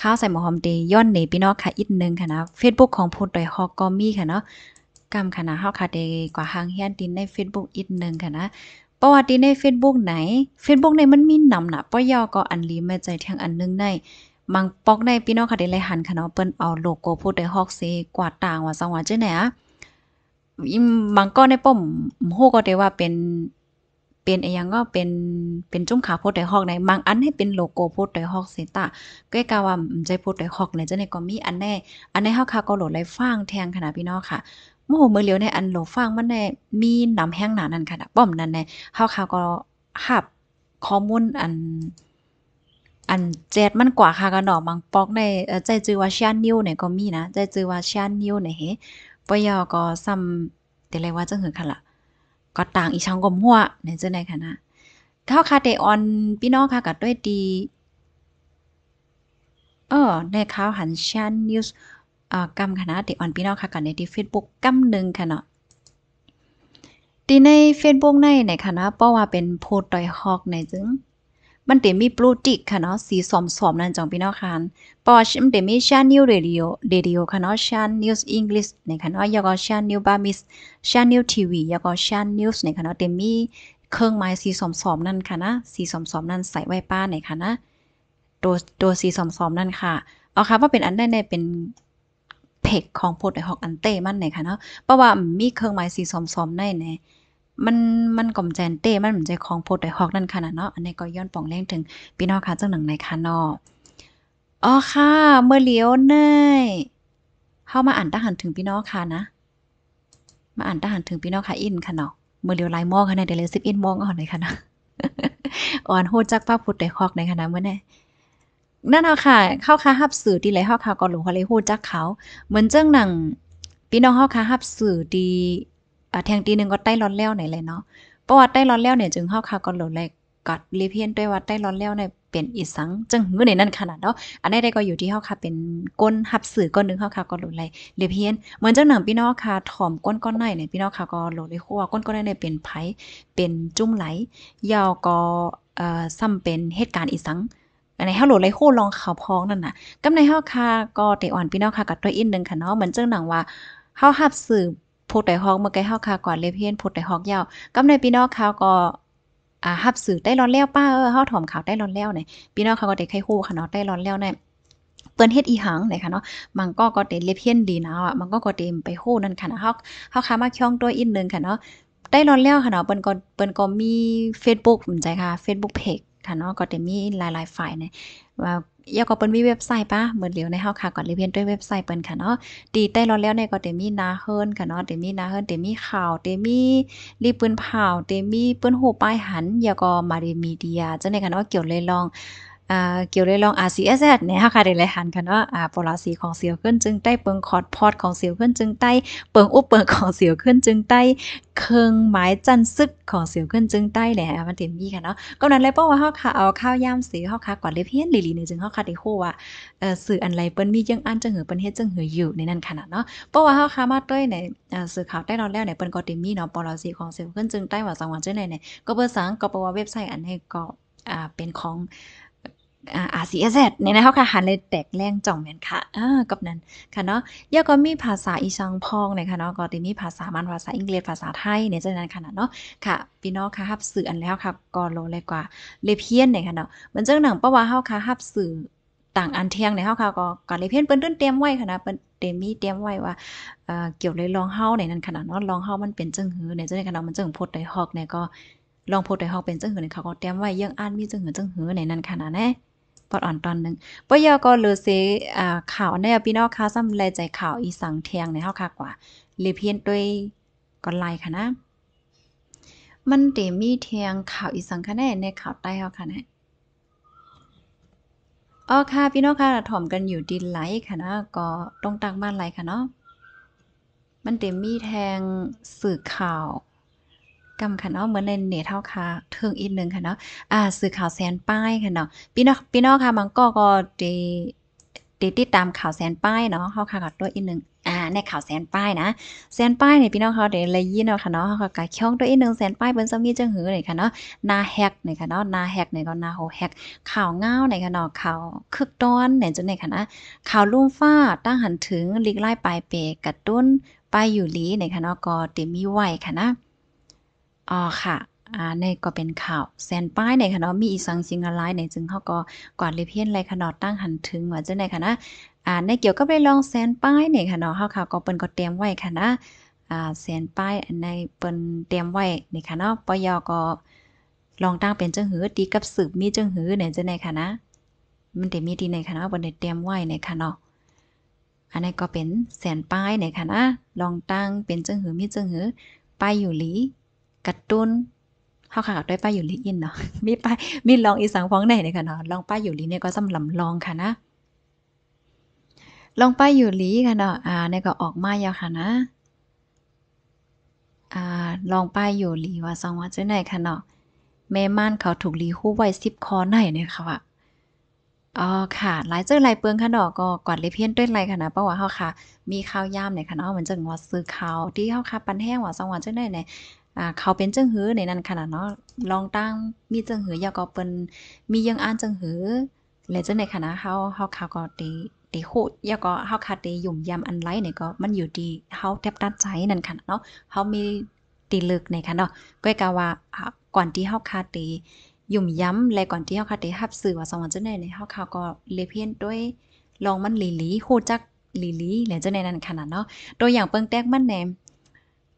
ข้าวใส่หมอหอมดีย้อนหนีพี่น้องค่ะอีกนึงค่ะนะ เฟซบุ๊กของพูดไดยฮอกก็มีค่ะเนาะกรรมค่ะนะเฮาค่ะเดกว่าหางเฮียนดินในเฟซบุ๊กอีกนึงค่ะนะประวัติใน Facebook ไหน Facebook ในมันมีนำนะป้อยอก็อันลีมาใจทางอันนึงในมังปอกในพี่น้องค่ะเดลยหันค่ะเนาเปิ้นเอาโลโก้พูดได้ฮอกเีกว่าต่างว่าสังว่าเจ๊ไหนอ่ะอิมบางก็ในป้อมู้ก็ได้ว่าเป็น เป็นอียังก็เป็นเป็นจุ้มขาโพดไดฮอกในบางอันให้เป็นโลโก้โพดไดฮอกเซตาก็กาว่าใจโพดไดฮอก ในจะในก็มี อันแน่ อันในเฮาค่ะก็โหลดไลฟางแทงขนาดพี่น้องค่ะโมโหมือเลียวในอันโหลฟางมันในมีน้ำแห้งหนานั่นค่ะป้อมนั่นในเฮาค่ะก็หับข้อมูลอันอันเจ็ดมันกว่าค่ะกันหนอมังปอกในใจจือว่าชานนิวเนี่ยก็มีนะใจจือว่าชานนิวเนี่ยเฮปยอก็ซ้ำแต่เลยว่าจะหือคันละก็ต่างอีช่างกมหัวในเจะไนคณะเข้าคาเตออนพี่น้องค่ะกับด้วยดีเออในข่าวหันชานนิวส์อ่ากำคณะเตออนพี่น้องค่ะกับในที่เฟซบุ๊กกำหนึ่งค่ะเนาะดีในเฟซบุ๊กในในคณะเพราะว่าเป็นโพดต่อยฮอกในจึงมันเตมีโปรติกค่ะเนาะสีสอมสอมนั่นจังพี่น้องค่ะปอชมันเตมีชานิวเรดิโอเรดิโอค่ะเนาะชานนิวส์อังกฤษเนี่ยค่ะเนาะยงก็ชานิวบามิสชานิวทีวียังก็ชานนิวส์เนี่ยค่ะเนาะเตมีเครื่องไม้สีสอมสอมนั่นค่ะนะสีสอมสอมนั่นใส่ไว้ป้าเนี่ยค่ะนะตัวตัวสีสอมสอมนั่นค่ะเอาค่ะว่าเป็นอันได้ในเป็นเพกของโพดไอฮอกอันเต้มันในค่ะเนาะเพราะว่ามีเครื่องหมายสีสอมๆในเนี่ยมันมันก่อมแจนเต้ มันเหมือนใจของโพดไอฮอกนั่นค่ะนะเนาะอันนี้ก็ย้อนป่องแรงถึงพี่น้องค่ะจังหนังในค่ะนออ๋อค่ะ เมื่อเลี้ยวเน่เข้ามาอ่านทหารถึงพี่น้องค่ะนะมาอ่านทหารถึงพี่น้องค่ะอินค่ะเนาะเมื่อเลี้ยวไลมองค่ะในเดลิสิบอินมองอ่อนเลยค่ะนะอ่อนโหดจักป้าพดไดฮอกในค่ะนะเมื่อเน่นั่นเอาค่ะ เข้าค้าฮับสื่อดีเลยเข้าค่ะก่อนหลวงเขาเลยโหดจักเขาเหมือนเจ้าหนังพี่น้องเข้าค้าฮับสื่อดีแทงตีหนึ่งก็ใต้ร้อนแล้วไหนเลยเนาะ เพราะว่าใต้ร้อนแล้วเนี่ยจึงเข้าคาก่หลดเลยกัดรีเพียน ด้วยว่าใต้ร้อนแล้วเนี่ยเป็นอีสังจังเมื่อในนั้นขนาดเนาะ อันนี้ได้ก็อยู่ที่เฮาค่ะเป็นก้นหับสื่อก้นนึงเฮาคาก็หลุดเลยรีเพี้ยน เหมือนเจ้าหนังพี่น้องค่ะถ่อมก้นก้อนในเนี่ยพี่น้องค่ะก็หลุดเลยคั่วก้นก้อนในเนี่ยเป็นไผเป็นจุ้มไหลยาวก็เอ่อซ้ำเป็นเหตุการณ์อีสังในเฮาโหลดไรโคลองข่าวพ้องนั่นน่ะกำในเฮาค่ะก็เตอ่อนพี่น้องค่ะกับตัวอินนึงค่ะเนาะเหมือนเจ้าหนังว่าเฮาหับสื่อผู้ใดฮอกเมื่อไกเฮาคาก่อนเลยเพี้ยนผู้ใดฮอกยาวกำในพี่น้องขาวก็อ่าฮับสื่อได้ร้อนแล้วป้าเออเฮาถ่อมข่าวได้ร้อนแล้วเนี่ยพี่น้องเขาก็ได้ไข้ฮู้ค่ะเนาะได้ร้อนแล้วเนี่ยเปิ้นเฮ็ดอีหังไหนคะเนาะมันก็ก็เต็มเลเพียนดีนะอ่ะมันก็ก็เต็มไปู้นั่นค่ะนะเฮาเฮาคามาช่องตัวอีกนึงค่ะเนาะได้ร้อนแล้วค่ะเนาะเปิ้นก็เปิ้นก็มี Facebook สนใจค่ะ Facebook Page ค่ะเนาะก็จะมีหลายๆฝ่ายเนี่ยว่ายาก็เปิ้นมีเว็บไซต์ปะเหมือนเหลียวในเฮาค่ะก่อนรีเรียนด้วยเว็บไซต์เปิ้นค่ะเนาะดีใต้รอแล้วในก็เวมีนาเฮิรนค่ะเนาะเวมีนาเฮิรนเวมีข่าวเวมีรีปืนเผาเวมีเปิ้นหูป้ายหันยาก็มารีมีเดียจังไดค่ะเนาะเกี่ยวเลยลองเกี่ยวเลยลอง RCS เนี่ยค่ะได้เลยหันกันว่าอาปลาสีของเสียวขึ้นจึงใต้เปิงคอร์ดพอดของเสียวขึ้นจึงใต้เปิงอุปเปิงของเสียวขึ้นจึงใต้ เครื่องหมายจันซึกของเสียวขึ้น จึงใต้แหละมันเต็มที่ค่ะเนาะก็นั้นเลยเพราะว่าเขาค่ะเอาข้าวย่ามสีเฮาค่ะก่อนเลยเพี้ยนลีลีนึงจึงเฮาค่ะได้คู่ว่า่สื่ออันไรเปิ้ลมียังอันจึงเหือเปิ้ลเฮ็ดจึงเหืออยู่ในนั้นขนาดเนาะเพราะว่าเขาค่ะมาด้วยในสื่อข่าวใต้เราแล้วในเปิ้ลก็เต็มมีเนาะปลาสีของเสียวขึ้นจึงใต้ว่าสังวันจ้าไหนเนี่ยก็เปิ้สังก็เปิาว่าเว็บไซต์อันให้ก็อ่าเป็นของอาซีอเซเนี่ยนะเขาค่ะหันเลยแตกแรงจ่องเหมือนค่ะอ่ากับนั้นค่ะเนาะย่อก็มีภาษาอีชังพองเ่ยค่ะเนาะก็ติมีภาษามันภาษาอังกฤษภาษาไทยเนี่ยจะนั้นขนาดเนาะค่ะ พี่น้องค่ะฮับสื่ออันแล้วค่ะกอโลเลยกว่า เลเพียนเนี่ยค่ะเนาะมอนจ้าหนังเพาะว่าเ้าค่ะฮับสื่อต่างอันเทียงในเ้าค่ะก็อนเลเพียนเปิ้นเต้นเตรียมไว้ค่ะนะเปิ้นเตรียมมีเตรียมไว้ว่าเอ่อเกี่ยวเลยลองเฮาในนั้นขนาดเนาะลองเฮามันเป็นจังหือ ในจังในขนาดมันจังพดได้ฮอกเนี่ยก็ลองพดได้ฮอกเป็นจังหือในเขาก็เตรียมไว้ยังอ่านมีจังหือจังหือในนั้นขนาดแน่อดอ่อนตอนนึงปยอก็เลอเซอ่าข่าวในพี่น้องค่ะซ้ำแลใจข่าวอีสังเทียงในเฮาค่ะกว่าเลเพียนด้วยก็ไล์ค่ะนะ มันเตมีเทียงข่าวอีสังคะแน่ในข่าวใต้เฮาค่ะนะอ๋อค่ะพี่น้องค่ะถ่อมกันอยู่ดินไหลค่ะนะก็ต้องตักบ้านไหลค่ะเนาะ มันเต็มมีแทงสื่อข่าวกำาค่ะเนาะเหมือนในเนเท่าค่ะเทิงอีกหนึ่งค่ะเนาะอ่า สื่อข่าวแสนป้ายค่ะเนาะพี่น้อง พี่น้องค่ะมังก็ก็ดีติดตามข่าวแสนป้ายเนาะเ้าค่ะกับตัวอีกหนึ่งอ่า ในข่าวแสนป้ายนะ แสนป้ายเนี่ยพี่น้องเขาเดี๋ยวเลยยีนเนาะค่ะเนาะเขาก็ช่องตัวอีกหนึ่งแสนป้ายเปิ้นสมีจังหือเลยค่ะเนาะนาแฮกเนี่ยค่ะเนาะนาแฮกเนี่ยก็นาโฮแฮก ข่าวเงาเนี่ยค่ะเนาะข่าวคึกตอนเนี่ยจนเนี่ยค่ะนะข่าวลุ่มฟ้าตั้งหันถึงลิกไล่ปลายเปกระตุ้นปายอยู่ลีเนี่ยค่ะเนาะก็เต็มมีไหวค่ะนะอ๋อค่ะ อ่า ในก็เป็นข่าวแซนป้ายในค่ะเนาะมีอีสังสิงอะไรในจึงเฮาก็กวาดเลยเพี้ยนไรค่ะเนาะตั้งหันถึงว่าจังได๋ค่ะนะอ่า ในเกี่ยวกับไปลองแซนป้ายในค่ะเนาะเฮาค่ะก็เปิ้นก็เตรียมไว้ค่ะนะอ่าแซนป้ายในเปิ้นเตรียมไว้ในค่ะเนาะปยก็ลองตั้งเป็นจ้งหือตีกับสืบมีจ้งหือในจังได๋ค่ะนะมันจะมีที่ในค่ะเนาะเปิ้นได้เตรียมไว้ในค่ะเนาะอันนี้ก็เป็นแสนป้ายในคณะนะลองตั้งเป็นจังหือมีจังหือป้ายอยู่หลีกระตุ้นข้าค่ะด้วยป้าอยู่ลิอินเนาะมีป้ามีลองอีสังพ้องไหนเนี่ยค่ะเนาะลองป้าอยู่ลิเนี่ยก็สำหรับลองค่ะนะ ลองป้าอยู่ลิค่ะเนาะอ่าเนี่ยก็ออกมายาวค่ะนะอ่าลองป้าอยู่ลิว่าสองว่าจะไหนค่ะเนาะแม่ม่านเขาถูกลีคู่ไว้สิบคอไหนเนี่ยค่ะว่าอ๋อค่ะ หลายเจ้าหลายเปลืองค่ะเนาะก็กวาดเลยเพี้ยนด้วยไรค่ะนะป้าว่าเฮาค่ะ มีข้าวยามเนี่ยค่ะเนาะเหมือนจังว่าซื้อข้าวที่เฮาค่ะปันแห้งว่าสองว่าจะไหนเนี่ย่าเขาเป็นเจิงหือในนั้นขนาดเนาะ ลองตั้งมีเจิงหือ ยากก็เป็นมียังอ่านเจิงหือและเจ้าในคณะเขาเขาขาก็ตีตีโคดยาก็เขาคาตีหยุ่มยำอันไรเนี่ยก็มันอยู่ดีเขาแทบตัดใจนั่นนาดเนาะเขามีตีลึกในค่ะเนาะก็กะว่าก่อนที่เขาคาตียุ่มย้ำและก่อนที่เขาคาตีฮับสื่อว่าสองนเจ้าในเนี่ยเาขาก็เลเพียนด้วยลองมันหลีหลีโคจักหลีหลีและเจ้าในนั้นขนาดเนาะตัวอย่างเปิงแตกมันแหนม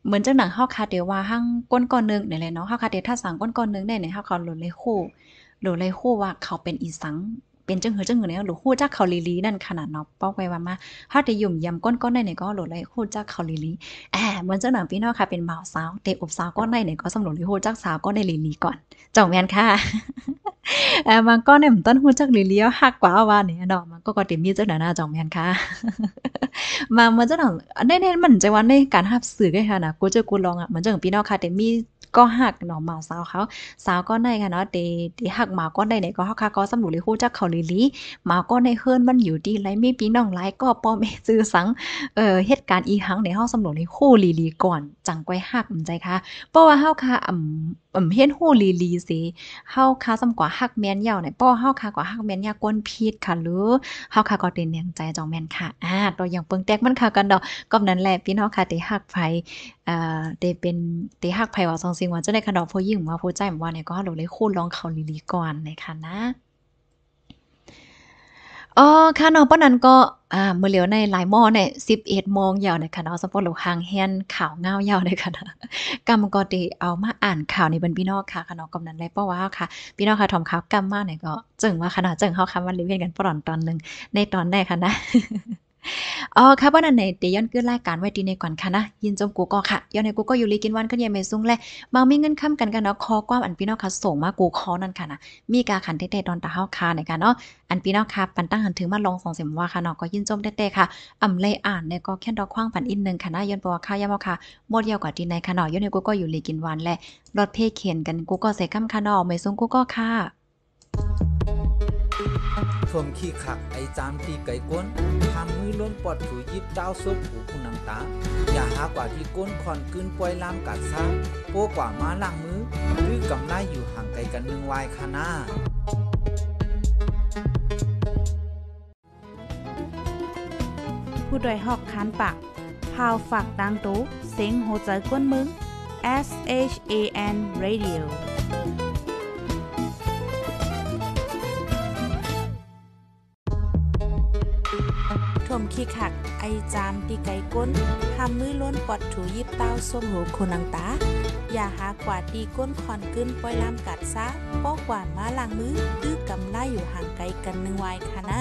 เหมือนจังหนังเฮาคาเดียวว่าหัางก้นก้อนนึงนี่แหละเนาะเฮาคาเดียวถ้าสั่งก้นก้อนนึงได้นี่เฮาเขาหลุดเลยคู่ หลุดเลยคู่ว่าเขาเป็นอีสังเป็นเจ้าหือจ้าหือเนี่ยหลือฮู้จักเขาลีลี นั่นขนาดเนาะป้อกไว้ว่ามา ถ้าดยุ่มยำก้นก้นในเนี่ยก็หลุดเลยฮู้จักเขาลีลีแอบเหมือนเจ้าหนังพี่น้องค่ะเป็นบมาสาวเตะอบสาวก้นในเนี่ยก็สมรวจหรือฮู้จักสาวก้นในลีลีก่อนจ่องแมนค่ะแออมันก็เนี่ยมันต้นฮู้จักลีลีหักกว่าว่าเนี่ยเนาะมันก็ก็เต็มมีเจ้าหน้าหน้าจ่องแมนค่ะ มาเหมือนเจ้าหนังในในมันจะวันในการหับสื่อได้ค่ะนะกูเจอกูลองอ่ะเหมือนเจ้าหนังพี่น้องค่ะเต็มมีก็หักหนอหมาสาวเขาสาวก็ในค่ะเนาะเตีตหักหมาก็ได้ไหนก็เฮาค่ะ ก็สำหรับเลยคู่จักเขาลิลีหมาก็ในเฮือนมันอยู่ดีไรมีพี่น้องหลายก็ป้อมซื้อสังเอ่อเหตุการณ์อีหังในเฮาสำหรับเลยคู่ลิลีก่อนจังก้อยหักมนใจค่ะ เพราะว่าเฮาค่ะอ่ำอเฮ็ยนหูลีลีสิเฮาคาสำกว่าฮักแม่นยาวไหนป้อเฮาคากว่าฮักแม่นยากวนพีดค่ะหรือเฮาคาก็เต็นแรงใจจองแม่นค่ะ อ่าตัวอย่างเปิงแตกมันค่ะกันดอกก็นั้นแหละพี่น้องค่ะี่ฮักไผเอ่อเตเป็นเตฮักไผว่าซองซิงว่าเจ้าได้คนะดอกผู้หญิงว่าผู้ใจว่า เนี่ย ก็เฮาเลยโคลองเขาลีลีก่อนนคคะนะอ๋อค่ะน้องป้อนั้นก็อ่าเมื่อเหลียวในหลายมอเนี่ยสิบเอ็ดโมงยาวนคะเ้อะสปอร์ตหลกหางเฮียนข่าวเงายาวนคคะนะกมกอดีเอามาอ่านข่าวในบรรพี่นอกค่ะค่ะเนาะกำนั้นไรป้าว่าค่ะ พี่นอกค่ะทอมข่าวกรมมากเนี่ยก็จึงว่าคณะเนาจึงเ้าคำวันรีเวียนกันปลอนตอนหนึ่งในตอนแรกค่ะนะอ๋อคับว่านั่นไหนเดี๋ยวย้อนขึ้นรายการไว้ดีในก่อนค่ะนะยินจมกูก็ค่ะย้อนในกูก็อยู่ลีกินวันขึ้นเยม่ซุงแลมามีเงินค้ำกันกันเนาะคอความอันพี่น้องค่ะส่งมากูคอนั่นค่ะนะมีการขันเต้ๆตอนตาเฮาคาในการเนาะอันพี่น้องค่ะปันตั้งหันถึงมาลองสองเสมว่าค่ะเนาะก็ยินจมเต้ๆค่ะอ่ำเลยอ่านในก็แค่ดอกคว้างผันอินนึ่งค่ะนะย้อนปว่าค่าย้ม่าค่ะหมดยาวกว่าดีในค่ะเนาะย้อนในกูก็อยู่ลีกินวันและรถเพ่เขียนกันกูก็ใส่ค้ำค่ะเนาะไมซุงกูก็ค่ะทมขี้ขักไอจามตีไก่ก้นทำมือล้นปอดถูยิบเจ้าซุปผูผู้นังตา อย่าหากว่าที่ก้นคอนกึนปล่อยลามกัดซาโป้กว่าม้าล่างมือหรือกำไลอยู่ห่างไกลกันหนึ่งวายคานาผู้ดยหอกคันปากพาวฝากดังตู้เซ็งโหใจก้นมึง S H A N Radio มขี้ขัก ไอจามตีไก่ก้น ทำมือล้นปอดถูยิบเต้าส้มหูคนังตา อย่าหากว่าตีก้นคอนกึ้นปล่อยลามกัดซะปาอกว่ามาลางมือตื้อกำไลอยู่ห่างไกลกันนึงวายค่ะนะ